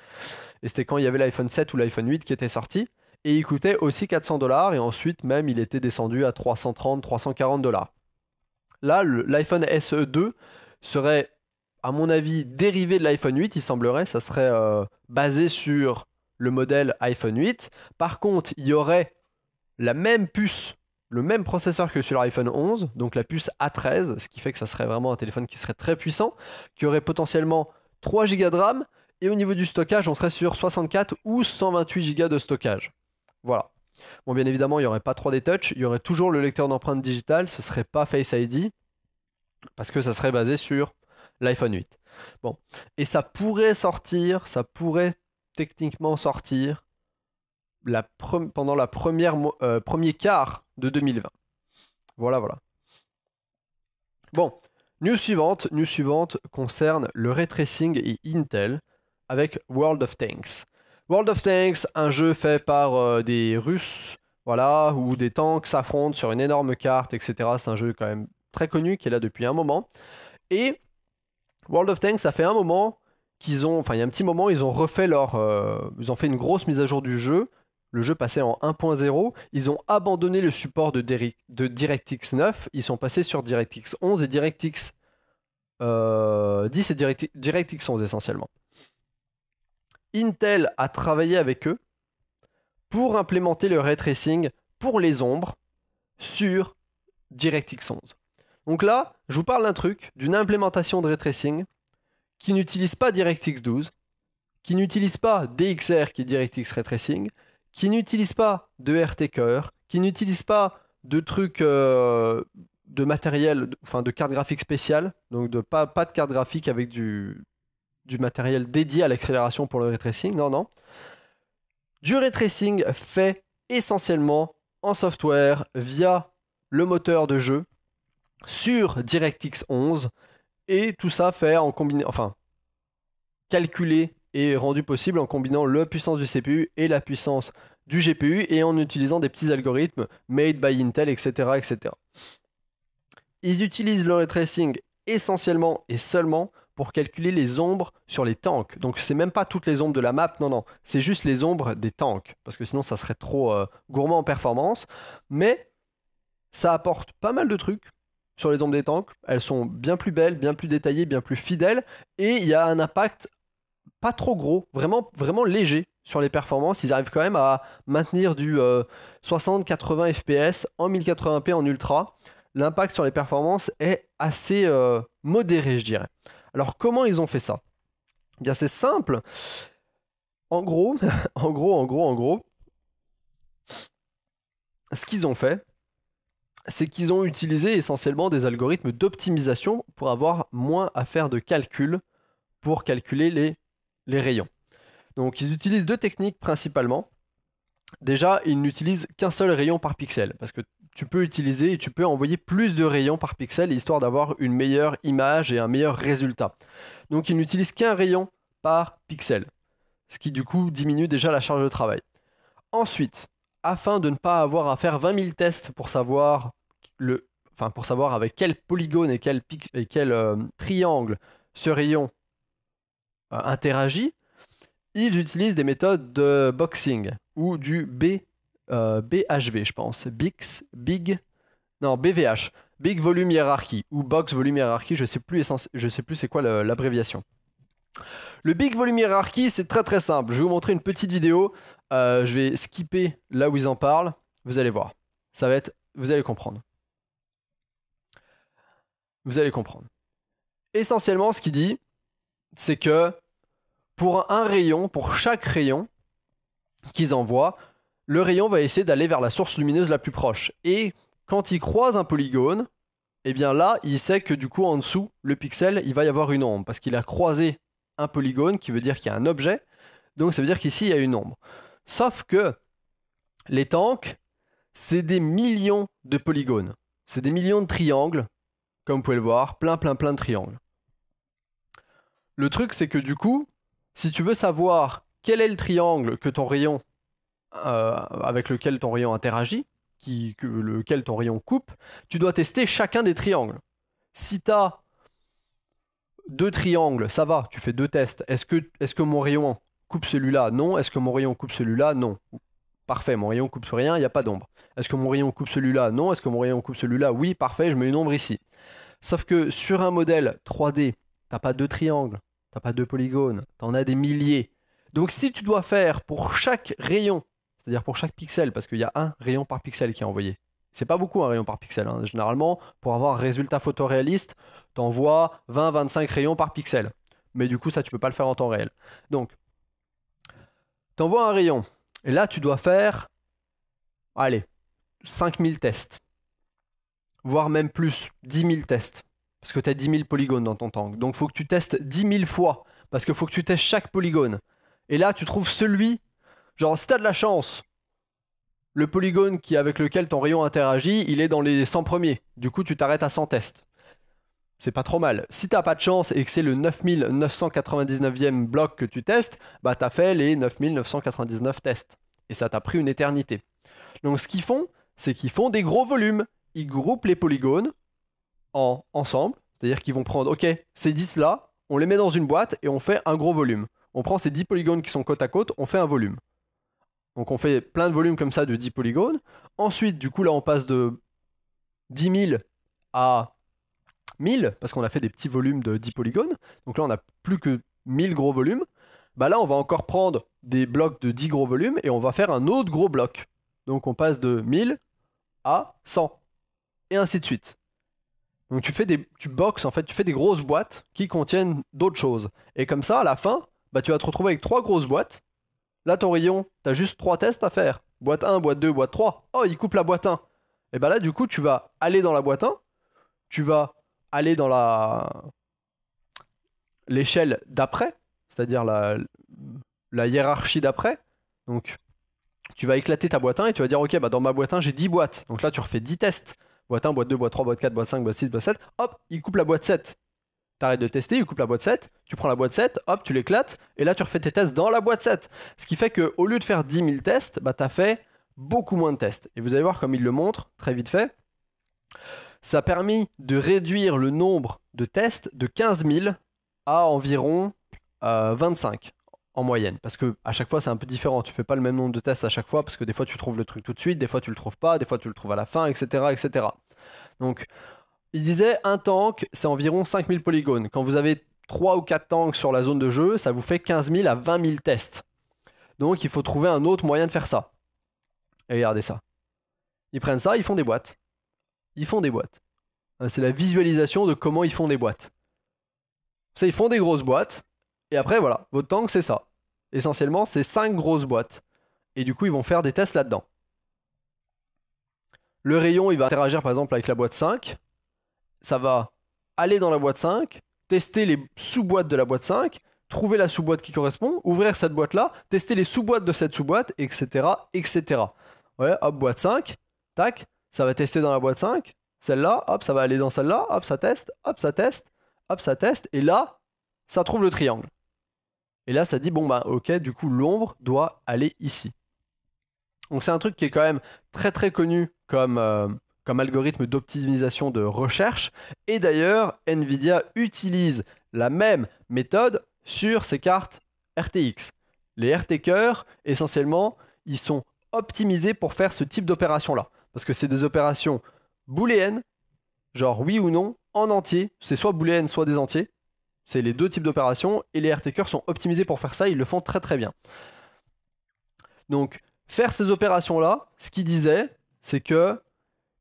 et c'était quand il y avait l'iPhone 7 ou l'iPhone 8 qui était sorti, et il coûtait aussi 400 dollars, et ensuite même il était descendu à 330, 340 dollars. Là, l'iPhone SE 2 serait, à mon avis, dérivé de l'iPhone 8, il semblerait. Ça serait euh, basé sur le modèle iPhone 8. Par contre, il y aurait la même puce, le même processeur que sur l'iPhone 11, donc la puce A13, ce qui fait que ça serait vraiment un téléphone qui serait très puissant, qui aurait potentiellement 3 Go de RAM, et au niveau du stockage, on serait sur 64 ou 128 Go de stockage. Voilà. Bon, bien évidemment, il n'y aurait pas 3D Touch, il y aurait toujours le lecteur d'empreintes digitales, ce ne serait pas Face ID, parce que ça serait basé sur l'iPhone 8. Bon, et ça pourrait sortir, ça pourrait techniquement sortir pendant le euh, premier quart de 2020. Voilà, voilà. Bon, news suivante, news suivante concerne le ray tracing et Intel avec World of Tanks. World of Tanks, un jeu fait par euh, des Russes, voilà, où des tanks s'affrontent sur une énorme carte, etc. C'est un jeu quand même très connu qui est là depuis un moment. Et World of Tanks, ça fait un moment qu'ils ont, enfin il y a un petit moment, ils ont refait leur, euh, ils ont fait une grosse mise à jour du jeu. Le jeu passait en 1.0, ils ont abandonné le support de, DirectX 9, ils sont passés sur DirectX 11 et DirectX 10 euh, et DirectX 11 essentiellement. Intel a travaillé avec eux pour implémenter le ray tracing pour les ombres sur DirectX 11. Donc là, je vous parle d'un truc, d'une implémentation de ray tracing qui n'utilise pas DirectX 12, qui n'utilise pas DXR qui est DirectX Ray Tracing, qui n'utilise pas de RT core qui n'utilise pas de trucs euh, de matériel, enfin de carte graphique spéciale, donc de, pas de carte graphique avec du, du matériel dédié à l'accélération pour le ray tracing. Non, non. Du ray tracing fait essentiellement en software via le moteur de jeu sur DirectX 11 et tout ça fait en combinant, enfin, calculé et rendu possible en combinant la puissance du CPU et la puissance du GPU et en utilisant des petits algorithmes made by Intel, etc. etc. Ils utilisent le ray tracing essentiellement et seulement pour calculer les ombres sur les tanks. Donc c'est même pas toutes les ombres de la map, non, non, c'est juste les ombres des tanks, parce que sinon ça serait trop euh, gourmand en performance. Mais ça apporte pas mal de trucs sur les ombres des tanks. Elles sont bien plus belles, bien plus détaillées, bien plus fidèles, et il y a un impact pas trop gros, vraiment, vraiment léger sur les performances. Ils arrivent quand même à maintenir du 60-80 euh, FPS en 1080p en ultra. L'impact sur les performances est assez euh, modéré, je dirais. Alors comment ils ont fait ça eh Bien c'est simple. En gros, en gros, en gros, en gros, ce qu'ils ont fait, c'est qu'ils ont utilisé essentiellement des algorithmes d'optimisation pour avoir moins à faire de calculs pour calculer les, les rayons. Donc ils utilisent deux techniques principalement. Déjà, ils n'utilisent qu'un seul rayon par pixel, parce que tu peux utiliser et tu peux envoyer plus de rayons par pixel histoire d'avoir une meilleure image et un meilleur résultat. Donc il n'utilisent qu'un rayon par pixel, ce qui du coup diminue déjà la charge de travail. Ensuite, afin de ne pas avoir à faire 20 000 tests pour savoir, le, enfin, pour savoir avec quel polygone et quel, euh, triangle ce rayon euh, interagit, ils utilisent des méthodes de boxing ou du B euh, BHV, je pense. Bix, Big, non, BVH, Big Volume Hierarchy, ou Box Volume Hierarchy, je sais plus, sais plus c'est quoi l'abréviation. Le Big Volume Hierarchy, c'est très très simple. Je vais vous montrer une petite vidéo. Euh, je vais skipper là où ils en parlent. Vous allez voir. Ça va être, vous allez comprendre. Vous allez comprendre. Essentiellement, ce qu'il dit, c'est que pour un rayon, pour chaque rayon qu'ils envoient, le rayon va essayer d'aller vers la source lumineuse la plus proche. Et quand il croise un polygone, eh bien là, il sait que du coup, en dessous, le pixel, il va y avoir une ombre, parce qu'il a croisé un polygone, qui veut dire qu'il y a un objet, donc ça veut dire qu'ici, il y a une ombre. Sauf que les tanks, c'est des millions de polygones, c'est des millions de triangles, comme vous pouvez le voir, plein, plein, plein de triangles. Le truc, c'est que du coup, si tu veux savoir quel est le triangle que ton rayon euh, avec lequel ton rayon interagit, qui, que, lequel ton rayon coupe, tu dois tester chacun des triangles. Si tu as deux triangles, ça va, tu fais deux tests. Est-ce que, est que mon rayon coupe celui-là Non. Est-ce que mon rayon coupe celui-là Non. Parfait, mon rayon coupe rien, il n'y a pas d'ombre. Est-ce que mon rayon coupe celui-là Non. Est-ce que mon rayon coupe celui-là Oui, parfait, je mets une ombre ici. Sauf que sur un modèle 3D, t'as pas deux triangles, t'as pas deux polygones, t'en as des milliers. Donc si tu dois faire pour chaque rayon c'est-à-dire pour chaque pixel, parce qu'il y a un rayon par pixel qui est envoyé. C'est pas beaucoup un rayon par pixel. Hein. Généralement, pour avoir un résultat photoréaliste, envoies 20-25 rayons par pixel. Mais du coup, ça, tu peux pas le faire en temps réel. Donc, envoies un rayon. Et là, tu dois faire, allez, 5000 tests. Voire même plus, 10 000 tests. Parce que tu as 10 000 polygones dans ton tank. Donc, faut que tu testes 10 000 fois. Parce qu'il faut que tu testes chaque polygone. Et là, tu trouves celui Genre, si t'as de la chance, le polygone qui, avec lequel ton rayon interagit, il est dans les 100 premiers. Du coup, tu t'arrêtes à 100 tests. C'est pas trop mal. Si t'as pas de chance et que c'est le 9999e bloc que tu testes, bah t'as fait les 9999 tests. Et ça t'a pris une éternité. Donc ce qu'ils font, c'est qu'ils font des gros volumes. Ils groupent les polygones en ensemble. C'est-à-dire qu'ils vont prendre, ok, ces 10 là, on les met dans une boîte et on fait un gros volume. On prend ces 10 polygones qui sont côte à côte, on fait un volume. Donc on fait plein de volumes comme ça de 10 polygones. Ensuite, du coup, là, on passe de 10 000 à 1000, parce qu'on a fait des petits volumes de 10 polygones. Donc là, on n'a plus que 1000 gros volumes. Bah là, on va encore prendre des blocs de 10 gros volumes et on va faire un autre gros bloc. Donc on passe de 1000 à 100. Et ainsi de suite. Donc tu fais des tu boxes en fait, tu fais des grosses boîtes qui contiennent d'autres choses. Et comme ça à la fin, bah tu vas te retrouver avec trois grosses boîtes Là, ton rayon, as juste trois tests à faire. Boîte 1, boîte 2, boîte 3. Oh, il coupe la boîte 1. Et bah là, du coup, tu vas aller dans la boîte 1. Tu vas aller dans la l'échelle d'après, c'est-à-dire la, la hiérarchie d'après. Donc, tu vas éclater ta boîte 1 et tu vas dire, ok, bah dans ma boîte 1, j'ai 10 boîtes. Donc là, tu refais 10 tests. Boîte 1, boîte 2, boîte 3, boîte 4, boîte 5, boîte 6, boîte 7. Hop, il coupe la boîte 7 t'arrêtes de tester, il coupe la boîte 7, tu prends la boîte 7, hop, tu l'éclates, et là tu refais tes tests dans la boîte 7. Ce qui fait qu'au lieu de faire 10 000 tests, bah, tu as fait beaucoup moins de tests. Et vous allez voir comme il le montre très vite fait. Ça a permis de réduire le nombre de tests de 15 000 à environ 25 euh, en moyenne. Parce que à chaque fois, c'est un peu différent. Tu fais pas le même nombre de tests à chaque fois parce que des fois, tu trouves le truc tout de suite, des fois, tu le trouves pas, des fois, tu le trouves à la fin, etc. etc. Donc, il disait un tank, c'est environ 5000 polygones. Quand vous avez 3 ou 4 tanks sur la zone de jeu, ça vous fait 15 000 à 20 000 tests. Donc il faut trouver un autre moyen de faire ça. Et regardez ça. Ils prennent ça, ils font des boîtes. Ils font des boîtes. Euh, c'est la visualisation de comment ils font des boîtes. Ça, ils font des grosses boîtes. Et après, voilà, votre tank, c'est ça. Essentiellement, c'est 5 grosses boîtes. Et du coup, ils vont faire des tests là-dedans. Le rayon, il va interagir par exemple avec la boîte 5 ça va aller dans la boîte 5, tester les sous-boîtes de la boîte 5, trouver la sous-boîte qui correspond, ouvrir cette boîte-là, tester les sous-boîtes de cette sous-boîte, etc., etc. Ouais, hop, boîte 5, tac, ça va tester dans la boîte 5, celle-là, hop, ça va aller dans celle-là, hop, ça teste, hop, ça teste, hop, ça teste, et là, ça trouve le triangle. Et là, ça dit, bon, bah, ok, du coup, l'ombre doit aller ici. Donc, c'est un truc qui est quand même très très connu comme, euh, comme algorithme d'optimisation de recherche. Et d'ailleurs, Nvidia utilise la même méthode sur ses cartes RTX. Les RT cœurs, essentiellement, ils sont optimisés pour faire ce type d'opération-là. Parce que c'est des opérations booléennes, genre oui ou non, en entier. C'est soit booléenne, soit des entiers. C'est les deux types d'opérations. Et les RT cœurs sont optimisés pour faire ça. Ils le font très très bien. Donc, faire ces opérations-là, ce qu'ils disait, c'est que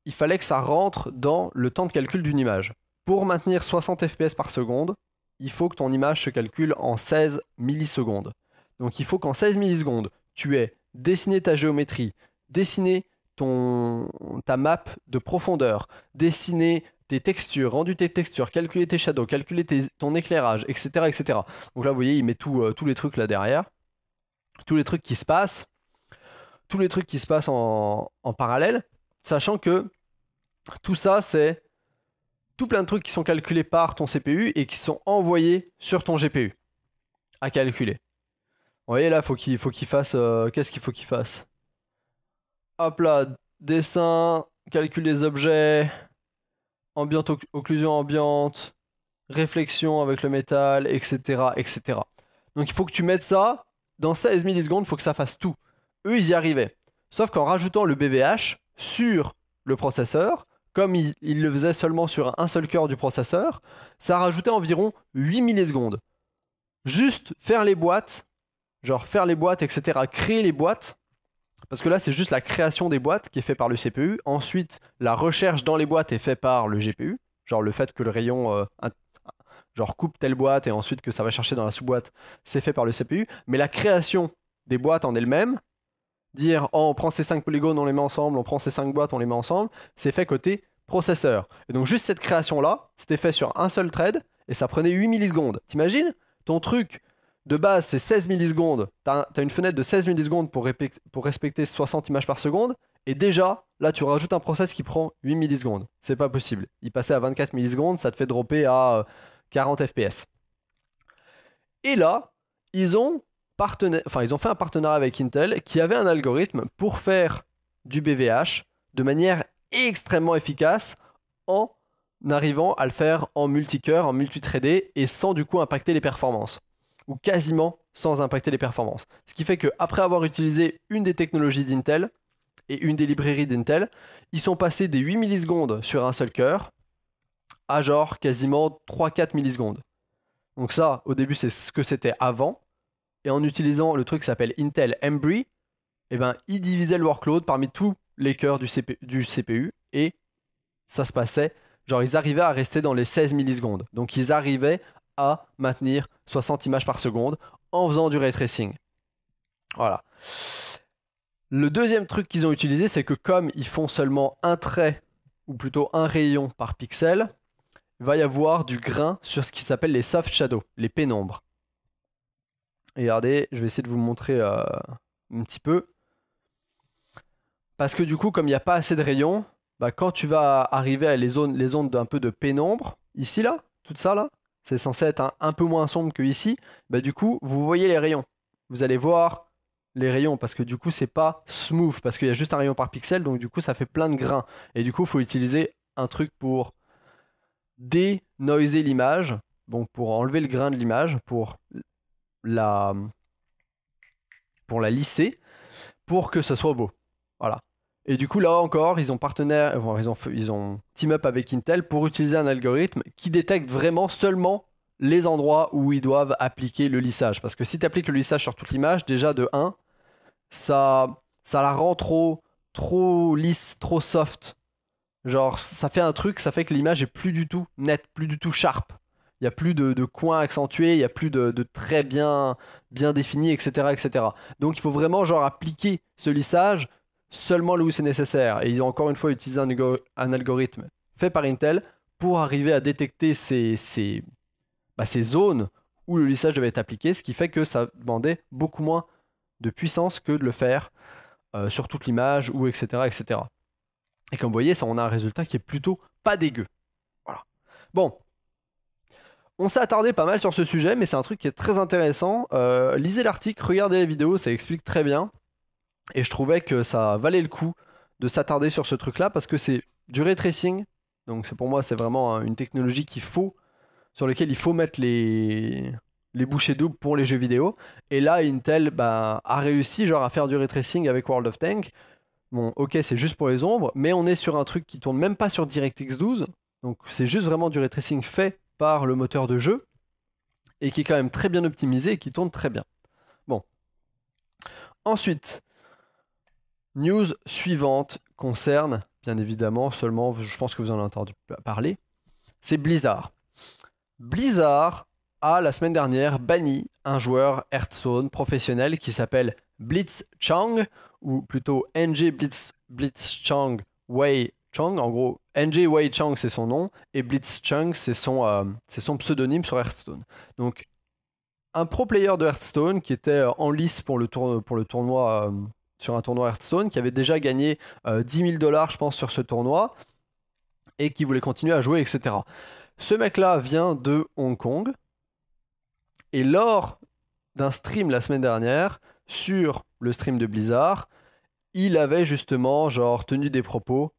il fallait que ça rentre dans le temps de calcul d'une image. Pour maintenir 60 fps par seconde, il faut que ton image se calcule en 16 millisecondes. Donc il faut qu'en 16 millisecondes, tu aies dessiné ta géométrie, dessiné ton, ta map de profondeur, dessiné tes textures, rendu tes textures, calculé tes shadows, calculé ton éclairage, etc., etc. Donc là, vous voyez, il met euh, tous les trucs là derrière, tous les trucs qui se passent, tous les trucs qui se passent en parallèle. Sachant que tout ça, c'est tout plein de trucs qui sont calculés par ton CPU et qui sont envoyés sur ton GPU à calculer. Vous voyez là, faut qu'il faut qu'il fasse. Euh, qu'est-ce qu'il faut qu'il fasse Hop là, dessin, calcul des objets, occlusion ambiante, réflexion avec le métal, etc., etc. Donc il faut que tu mettes ça dans 16 millisecondes, il faut que ça fasse tout. Eux, ils y arrivaient. Sauf qu'en rajoutant le BVH, sur le processeur, comme il, le faisait seulement sur un seul cœur du processeur, ça rajoutait environ 8 millisecondes. Juste faire les boîtes, genre faire les boîtes, etc., créer les boîtes, parce que là c'est juste la création des boîtes qui est faite par le CPU, ensuite la recherche dans les boîtes est faite par le GPU, genre le fait que le rayon euh, genre coupe telle boîte et ensuite que ça va chercher dans la sous-boîte, c'est fait par le CPU, mais la création des boîtes en elle-même, dire oh, on prend ces 5 polygones, on les met ensemble, on prend ces 5 boîtes, on les met ensemble, c'est fait côté processeur. Et donc juste cette création-là, c'était fait sur un seul thread et ça prenait 8 millisecondes. T'imagines Ton truc de base c'est 16 millisecondes, t'as une fenêtre de 16 millisecondes pour, pour respecter 60 images par seconde et déjà là tu rajoutes un process qui prend 8 millisecondes. C'est pas possible. Il passait à 24 millisecondes, ça te fait dropper à 40 euh, fps. Et là, ils ont enfin ils ont fait un partenariat avec Intel qui avait un algorithme pour faire du BVH de manière extrêmement efficace en arrivant à le faire en multicœur, en multi multi-trader et sans du coup impacter les performances ou quasiment sans impacter les performances. Ce qui fait que après avoir utilisé une des technologies d'Intel et une des librairies d'Intel, ils sont passés des 8 millisecondes sur un seul cœur à genre quasiment 3-4 millisecondes. Donc ça, au début, c'est ce que c'était avant et en utilisant le truc qui s'appelle Intel Embry, eh ben, il divisait le workload parmi tous les cœurs du, du CPU et ça se passait. Genre, ils arrivaient à rester dans les 16 millisecondes. Donc, ils arrivaient à maintenir 60 images par seconde en faisant du ray tracing. Voilà. Le deuxième truc qu'ils ont utilisé, c'est que comme ils font seulement un trait, ou plutôt un rayon par pixel, il va y avoir du grain sur ce qui s'appelle les soft shadows, les pénombres regardez, je vais essayer de vous montrer euh, un petit peu. Parce que du coup, comme il n'y a pas assez de rayons, bah, quand tu vas arriver à les zones, les d'un peu de pénombre, ici là, tout ça là, c'est censé être un, peu moins sombre que ici, bah, du coup, vous voyez les rayons. Vous allez voir les rayons parce que du coup, c'est pas smooth parce qu'il y a juste un rayon par pixel, donc du coup, ça fait plein de grains. Et du coup, il faut utiliser un truc pour dénoiser l'image, donc pour enlever le grain de l'image, pour la, pour la lisser pour que ce soit beau. Voilà. Et du coup, là encore, ils ont partenaire, ils ont, ils ont team up avec Intel pour utiliser un algorithme qui détecte vraiment seulement les endroits où ils doivent appliquer le lissage. Parce que si tu appliques le lissage sur toute l'image, déjà de 1, ça, ça la rend trop, trop lisse, trop soft. Genre, ça fait un truc, ça fait que l'image est plus du tout nette, plus du tout sharp il n'y a plus de, coins accentués, il n'y a plus de, très bien, bien définis, etc., etc. Donc il faut vraiment genre appliquer ce lissage seulement là où c'est nécessaire. Et ils ont encore une fois utilisé un, un algorithme fait par Intel pour arriver à détecter ces, bah, ces, zones où le lissage devait être appliqué, ce qui fait que ça demandait beaucoup moins de puissance que de le faire euh, sur toute l'image ou etc., etc. Et comme vous voyez, ça, on a un résultat qui est plutôt pas dégueu. Voilà. Bon, on s'est attardé pas mal sur ce sujet, mais c'est un truc qui est très intéressant. Euh, lisez l'article, regardez la vidéo, ça explique très bien. Et je trouvais que ça valait le coup de s'attarder sur ce truc-là parce que c'est du ray tracing. Donc pour moi, c'est vraiment une technologie qu'il faut, sur laquelle il faut mettre les, les bouchées doubles pour les jeux vidéo. Et là, Intel bah, a réussi genre à faire du ray tracing avec World of Tanks. Bon, ok, c'est juste pour les ombres, mais on est sur un truc qui tourne même pas sur DirectX 12. Donc c'est juste vraiment du ray tracing fait par le moteur de jeu et qui est quand même très bien optimisé et qui tourne très bien. Bon. Ensuite, news suivante concerne, bien évidemment, seulement, je pense que vous en avez entendu parler, c'est Blizzard. Blizzard a, la semaine dernière, banni un joueur Hearthstone professionnel qui s'appelle Blitz Chang, ou plutôt NG Blitz, Blitz Chang Wei Chang, en gros, NJ Wei Chang, c'est son nom, et Blitz Chang, c'est son, euh, son pseudonyme sur Hearthstone. Donc, un pro player de Hearthstone qui était euh, en lice pour le, tournoi, pour le tournoi euh, sur un tournoi Hearthstone, qui avait déjà gagné 10 000 dollars, je pense, sur ce tournoi, et qui voulait continuer à jouer, etc. Ce mec-là vient de Hong Kong, et lors d'un stream la semaine dernière, sur le stream de Blizzard, il avait justement genre tenu des propos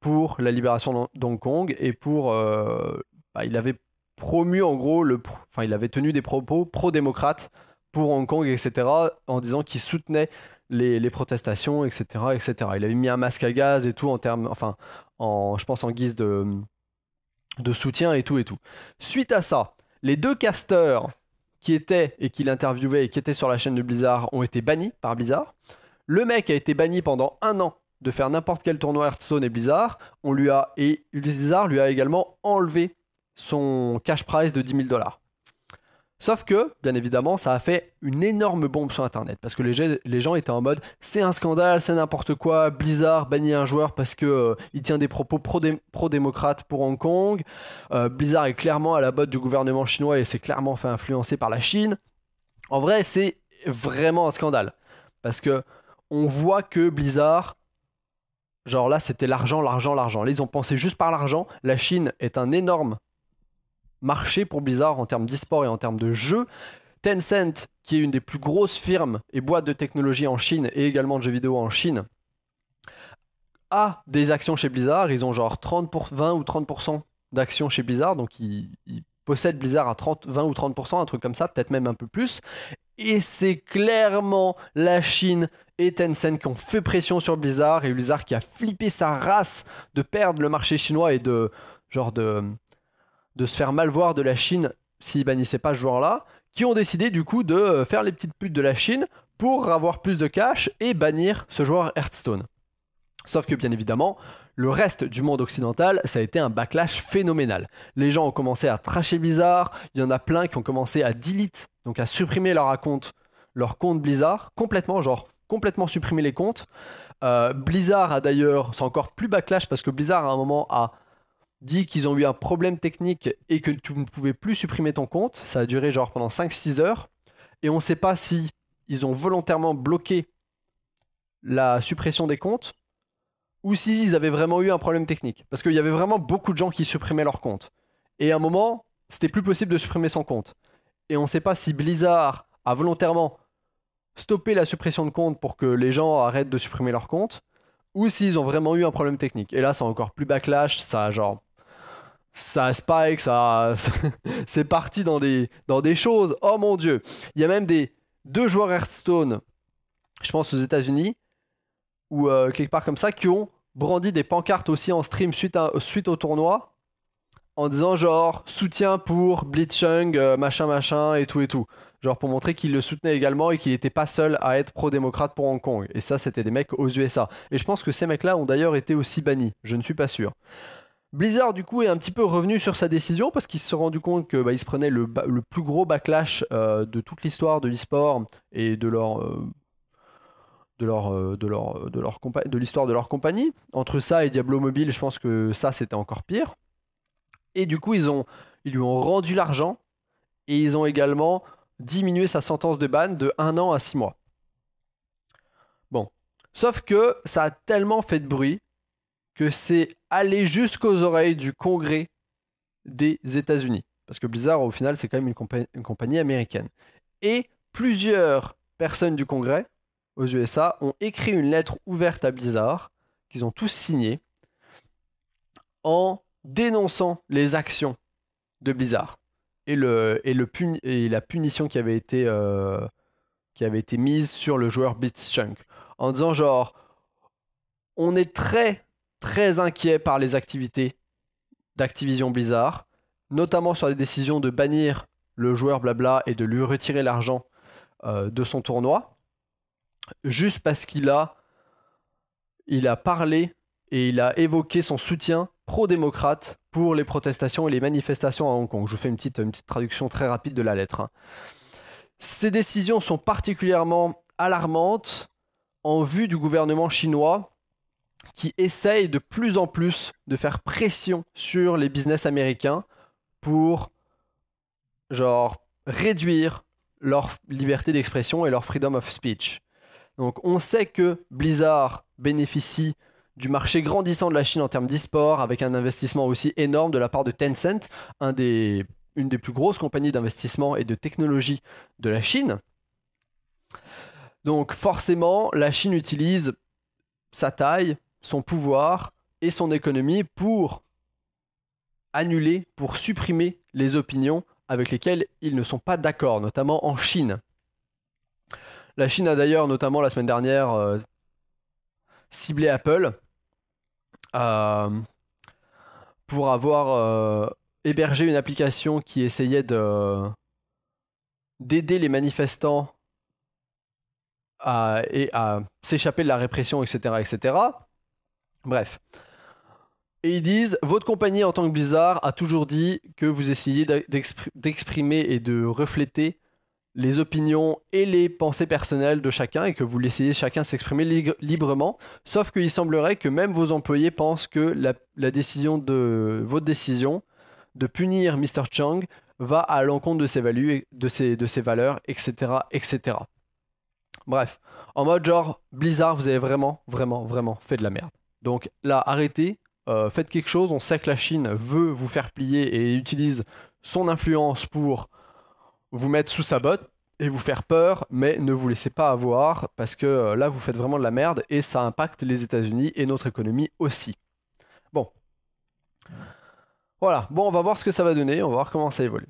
pour la libération d'Hong Kong et pour. Euh, bah, il avait promu en gros, le, enfin il avait tenu des propos pro-démocrates pour Hong Kong, etc., en disant qu'il soutenait les, les, protestations, etc., etc. Il avait mis un masque à gaz et tout en termes, enfin, en, je pense en guise de, de soutien et tout et tout. Suite à ça, les deux casteurs qui étaient et qui l'interviewaient et qui étaient sur la chaîne de Blizzard ont été bannis par Blizzard. Le mec a été banni pendant un an de faire n'importe quel tournoi Hearthstone et Blizzard. On lui a, et Blizzard lui a également enlevé son cash prize de 10 000 dollars. Sauf que, bien évidemment, ça a fait une énorme bombe sur Internet, parce que les, gens, étaient en mode c'est un scandale, c'est n'importe quoi, Blizzard bannit un joueur parce qu'il euh, tient des propos pro-démocrates pour Hong Kong, euh, Blizzard est clairement à la botte du gouvernement chinois et s'est clairement fait influencer par la Chine. En vrai, c'est vraiment un scandale, parce que on voit que Blizzard Genre là, c'était l'argent, l'argent, l'argent. Là, ils ont pensé juste par l'argent. La Chine est un énorme marché pour Blizzard en termes d'e-sport et en termes de jeux. Tencent, qui est une des plus grosses firmes et boîtes de technologie en Chine et également de jeux vidéo en Chine, a des actions chez Blizzard. Ils ont genre 20 ou 30% d'actions chez Blizzard. Donc ils, possèdent Blizzard à 20 ou 30%, un truc comme ça, peut-être même un peu plus. Et c'est clairement la Chine et Tencent qui ont fait pression sur Blizzard et Blizzard qui a flippé sa race de perdre le marché chinois et de genre de de se faire mal voir de la Chine s'ils bannissaient pas ce joueur-là, qui ont décidé du coup de euh, faire les petites putes de la Chine pour avoir plus de cash et bannir ce joueur Hearthstone. Sauf que bien évidemment, le reste du monde occidental, ça a été un backlash phénoménal. Les gens ont commencé à tracher Blizzard, il y en a plein qui ont commencé à delete, donc à supprimer leur compte, leur compte Blizzard, complètement, genre complètement supprimer les comptes. Euh, Blizzard a d'ailleurs, c'est encore plus backlash parce que Blizzard à un moment a dit qu'ils ont eu un problème technique et que tu ne pouvais plus supprimer ton compte. Ça a duré genre pendant 5-6 heures. Et on ne sait pas si ils ont volontairement bloqué la suppression des comptes ou s'ils avaient vraiment eu un problème technique. Parce qu'il y avait vraiment beaucoup de gens qui supprimaient leur compte. Et à un moment, c'était plus possible de supprimer son compte. Et on ne sait pas si Blizzard a volontairement stoppé la suppression de compte pour que les gens arrêtent de supprimer leur compte, ou s'ils ont vraiment eu un problème technique. Et là, c'est encore plus backlash, ça genre ça spike, ça, c'est parti dans des, dans des choses. Oh mon dieu, il y a même des deux joueurs Hearthstone, je pense aux États-Unis, ou euh, quelque part comme ça qui ont brandi des pancartes aussi en stream suite, suite au tournoi en disant genre soutien pour Bleachung, euh, machin machin et tout et tout. Genre pour montrer qu'il le soutenait également et qu'il n'était pas seul à être pro-démocrate pour Hong Kong. Et ça, c'était des mecs aux USA. Et je pense que ces mecs-là ont d'ailleurs été aussi bannis. Je ne suis pas sûr. Blizzard du coup est un petit peu revenu sur sa décision parce qu'il se rendu compte que bah, se prenait le, plus gros backlash euh, de toute l'histoire de l'e-sport et de leur de leur de euh, de leur euh, de l'histoire de leur compagnie. Entre ça et Diablo Mobile, je pense que ça c'était encore pire. Et du coup, ils ont ils lui ont rendu l'argent et ils ont également diminué sa sentence de ban de un an à six mois. Bon, sauf que ça a tellement fait de bruit que c'est allé jusqu'aux oreilles du Congrès des États-Unis parce que Blizzard au final c'est quand même une compagnie américaine. Et plusieurs personnes du Congrès aux USA ont écrit une lettre ouverte à Blizzard, qu'ils ont tous signée, en dénonçant les actions de Blizzard et, le, et, le et la punition qui avait, été, euh, qui avait été mise sur le joueur Chunk En disant genre, on est très très inquiet par les activités d'Activision Blizzard, notamment sur les décisions de bannir le joueur blabla et de lui retirer l'argent euh, de son tournoi juste parce qu'il a, il a parlé et il a évoqué son soutien pro-démocrate pour les protestations et les manifestations à Hong Kong. Je vous fais une petite, petite traduction très rapide de la lettre. Hein. Ces décisions sont particulièrement alarmantes en vue du gouvernement chinois qui essaye de plus en plus de faire pression sur les business américains pour genre réduire leur liberté d'expression et leur freedom of speech. Donc on sait que Blizzard bénéficie du marché grandissant de la Chine en termes d'e-sport, avec un investissement aussi énorme de la part de Tencent, une des plus grosses compagnies d'investissement et de technologie de la Chine. Donc forcément, la Chine utilise sa taille, son pouvoir et son économie pour annuler, pour supprimer les opinions avec lesquelles ils ne sont pas d'accord, notamment en Chine. La Chine a d'ailleurs, notamment la semaine dernière, euh, ciblé Apple euh, pour avoir euh, hébergé une application qui essayait de d'aider les manifestants à, à s'échapper de la répression, etc., etc. Bref. Et ils disent, votre compagnie en tant que Blizzard a toujours dit que vous essayez d'exprimer et de refléter les opinions et les pensées personnelles de chacun et que vous laissez chacun s'exprimer librement. Sauf qu'il semblerait que même vos employés pensent que la, décision de votre décision de punir Mr. Chang va à l'encontre de ses values, de ses, valeurs, etc., etc. Bref, en mode genre Blizzard, vous avez vraiment, vraiment, vraiment fait de la merde. Donc là, arrêtez, euh, faites quelque chose. On sait que la Chine veut vous faire plier et utilise son influence pour vous mettre sous sa botte et vous faire peur, mais ne vous laissez pas avoir, parce que euh, là, vous faites vraiment de la merde, et ça impacte les États-Unis et notre économie aussi. Bon. Voilà, bon, on va voir ce que ça va donner, on va voir comment ça évolue.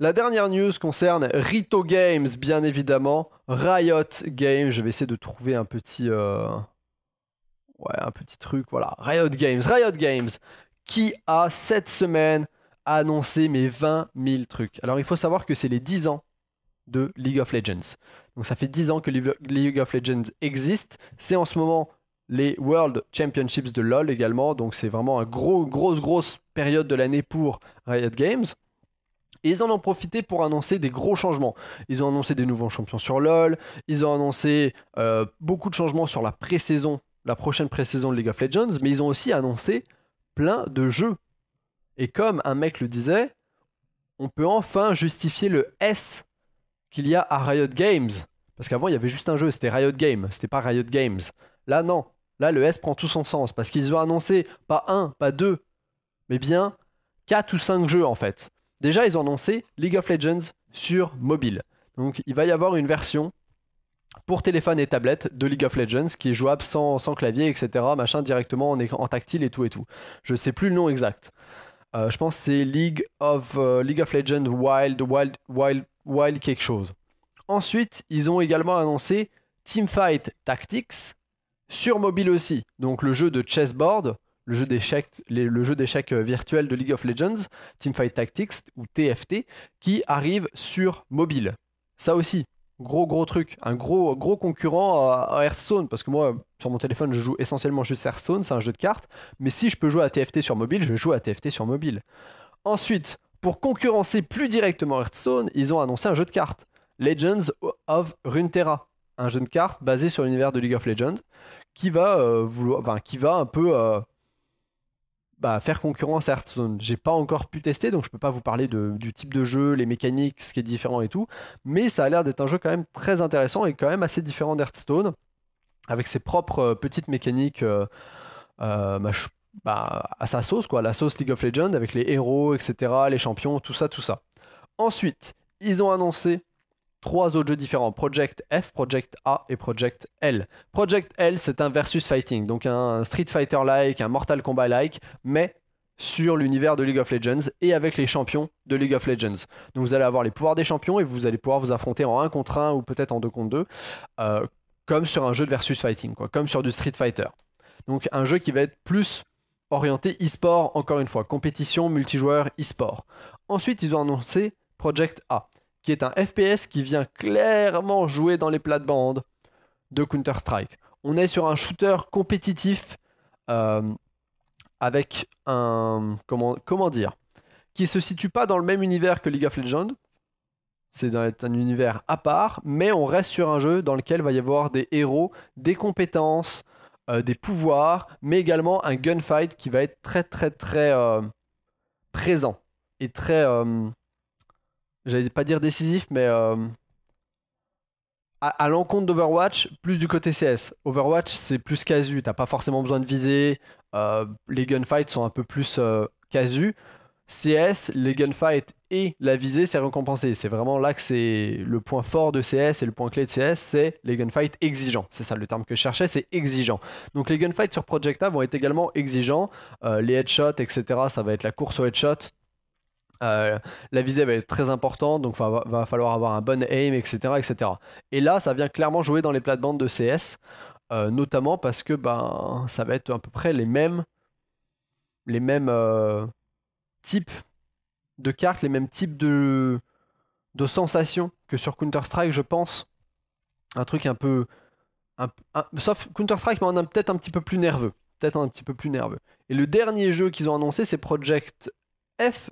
La dernière news concerne Rito Games, bien évidemment, Riot Games, je vais essayer de trouver un petit... Euh, ouais, un petit truc, voilà. Riot Games, Riot Games, qui a cette semaine annoncer mes 20 000 trucs. Alors il faut savoir que c'est les 10 ans de League of Legends. Donc ça fait 10 ans que League of Legends existe. C'est en ce moment les World Championships de LoL également. Donc c'est vraiment une gros, grosse, grosse période de l'année pour Riot Games. Et ils en ont profité pour annoncer des gros changements. Ils ont annoncé des nouveaux champions sur LoL. Ils ont annoncé euh, beaucoup de changements sur la pré-saison, la prochaine pré-saison de League of Legends. Mais ils ont aussi annoncé plein de jeux et comme un mec le disait, on peut enfin justifier le S qu'il y a à Riot Games. Parce qu'avant, il y avait juste un jeu, c'était Riot Games, c'était pas Riot Games. Là, non. Là, le S prend tout son sens. Parce qu'ils ont annoncé pas un, pas deux, mais bien quatre ou cinq jeux en fait. Déjà, ils ont annoncé League of Legends sur mobile. Donc, il va y avoir une version pour téléphone et tablette de League of Legends qui est jouable sans, sans clavier, etc. Machin directement en, en, tactile et tout et tout. Je sais plus le nom exact. Euh, je pense que c'est League of, euh, League of Legends Wild, Wild, Wild, Wild quelque chose. Ensuite, ils ont également annoncé Teamfight Tactics sur mobile aussi. Donc le jeu de chessboard, le jeu d'échecs, le jeu d'échecs euh, virtuel de League of Legends, Teamfight Tactics ou TFT, qui arrive sur mobile. Ça aussi, gros gros truc, un gros gros concurrent à Hearthstone parce que moi sur mon téléphone je joue essentiellement juste Hearthstone, c'est un jeu de cartes, mais si je peux jouer à TFT sur mobile, je vais jouer à TFT sur mobile. Ensuite, pour concurrencer plus directement Hearthstone, ils ont annoncé un jeu de cartes, Legends of Runeterra, un jeu de cartes basé sur l'univers de League of Legends qui va euh, vouloir, enfin, qui va un peu euh, bah, faire concurrence à Hearthstone. J'ai pas encore pu tester, donc je peux pas vous parler du type de jeu, les mécaniques, ce qui est différent et tout. Mais ça a l'air d'être un jeu quand même très intéressant et quand même assez différent d'Hearthstone, avec ses propres euh, petites mécaniques euh, euh, bah, à sa sauce, quoi. La sauce League of Legends, avec les héros, etc., les champions, tout ça, tout ça. Ensuite, ils ont annoncé trois autres jeux différents, Project F, Project A et Project L. Project L, c'est un versus fighting, donc un Street Fighter-like, un Mortal Kombat-like, mais sur l'univers de League of Legends et avec les champions de League of Legends. Donc vous allez avoir les pouvoirs des champions et vous allez pouvoir vous affronter en 1 contre 1 ou peut-être en 2 contre 2, euh, comme sur un jeu de versus fighting, quoi, comme sur du Street Fighter. Donc un jeu qui va être plus orienté e-sport, encore une fois, compétition, multijoueur, e-sport. Ensuite, ils ont annoncé Project A qui est un FPS qui vient clairement jouer dans les plates-bandes de Counter-Strike. On est sur un shooter compétitif euh, avec un. Comment, dire Qui se situe pas dans le même univers que League of Legends. C'est un univers à part, mais on reste sur un jeu dans lequel va y avoir des héros, des compétences, euh, des pouvoirs, mais également un gunfight qui va être très très très euh, présent et très j'allais pas dire décisif, mais euh, à, l'encontre d'Overwatch, plus du côté CS. Overwatch, c'est plus casu, t'as pas forcément besoin de viser, euh, les gunfights sont un peu plus euh, casu. CS, les gunfights et la visée, c'est récompensé. C'est vraiment là que c'est le point fort de CS et le point clé de CS, c'est les gunfights exigeants. C'est ça le terme que je cherchais, c'est exigeant. Donc les gunfights sur Projecta vont être également exigeants. les headshots, etc., ça va être la course aux headshots. Euh, la visée va être très importante, donc va, va, falloir avoir un bon aim, etc., etc. Et là, ça vient clairement jouer dans les plates-bandes de CS, euh, notamment parce que ben, ça va être à peu près les mêmes, les mêmes euh, types de cartes, les mêmes types de, sensations que sur Counter-Strike, je pense. Un truc un peu... Un, sauf Counter-Strike, mais on a peut-être un petit peu plus nerveux. Peut-être un petit peu plus nerveux. Et le dernier jeu qu'ils ont annoncé, c'est Project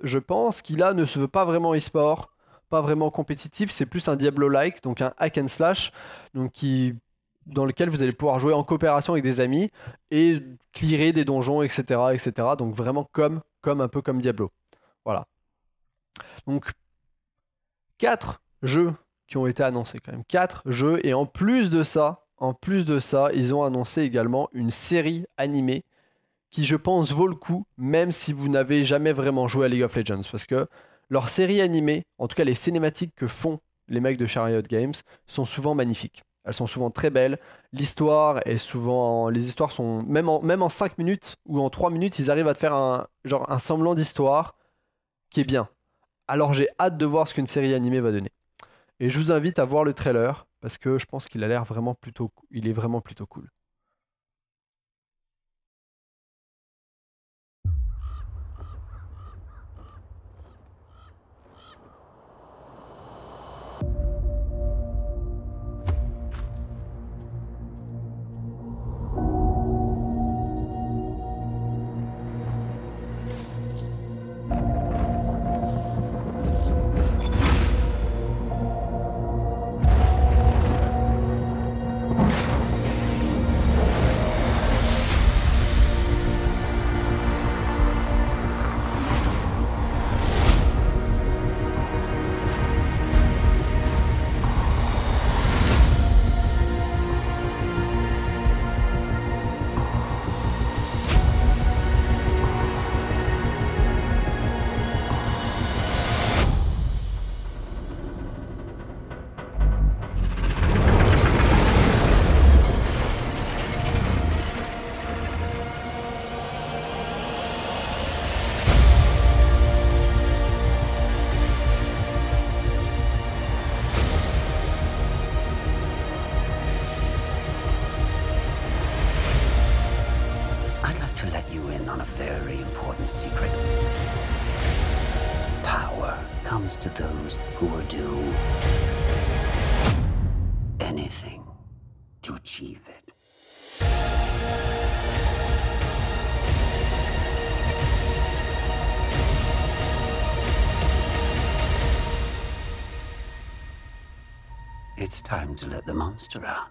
je pense, qu'il a ne se veut pas vraiment e-sport, pas vraiment compétitif, c'est plus un Diablo-like, donc un hack and slash, donc qui, dans lequel vous allez pouvoir jouer en coopération avec des amis et clearer des donjons, etc. etc. donc vraiment comme, comme un peu comme Diablo. Voilà. Donc, 4 jeux qui ont été annoncés quand même. 4 jeux, et en plus de ça, en plus de ça, ils ont annoncé également une série animée qui je pense vaut le coup, même si vous n'avez jamais vraiment joué à League of Legends, parce que leurs séries animées, en tout cas les cinématiques que font les mecs de Chariot Games, sont souvent magnifiques. Elles sont souvent très belles. L'histoire est souvent. Les histoires sont. Même en, même en 5 minutes ou en 3 minutes, ils arrivent à te faire un, genre, un semblant d'histoire qui est bien. Alors j'ai hâte de voir ce qu'une série animée va donner. Et je vous invite à voir le trailer parce que je pense qu'il a l'air vraiment plutôt. Il est vraiment plutôt cool. It's time to let the monster out.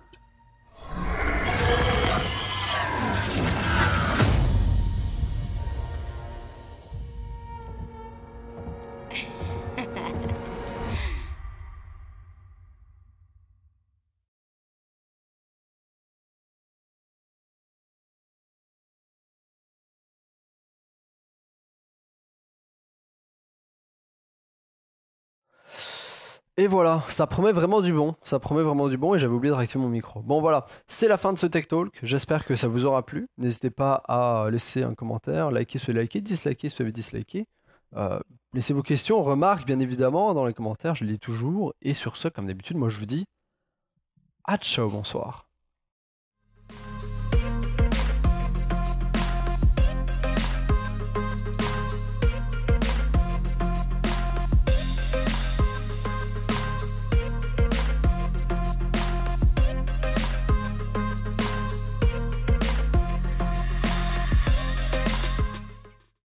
Et voilà, ça promet vraiment du bon, ça promet vraiment du bon et j'avais oublié de réactiver mon micro. Bon voilà, c'est la fin de ce Tech Talk, j'espère que ça vous aura plu. N'hésitez pas à laisser un commentaire, liker ce liker, disliker ce disliker. Euh, laissez vos questions, remarques bien évidemment dans les commentaires, je les lis toujours. Et sur ce, comme d'habitude, moi je vous dis à ciao, bonsoir.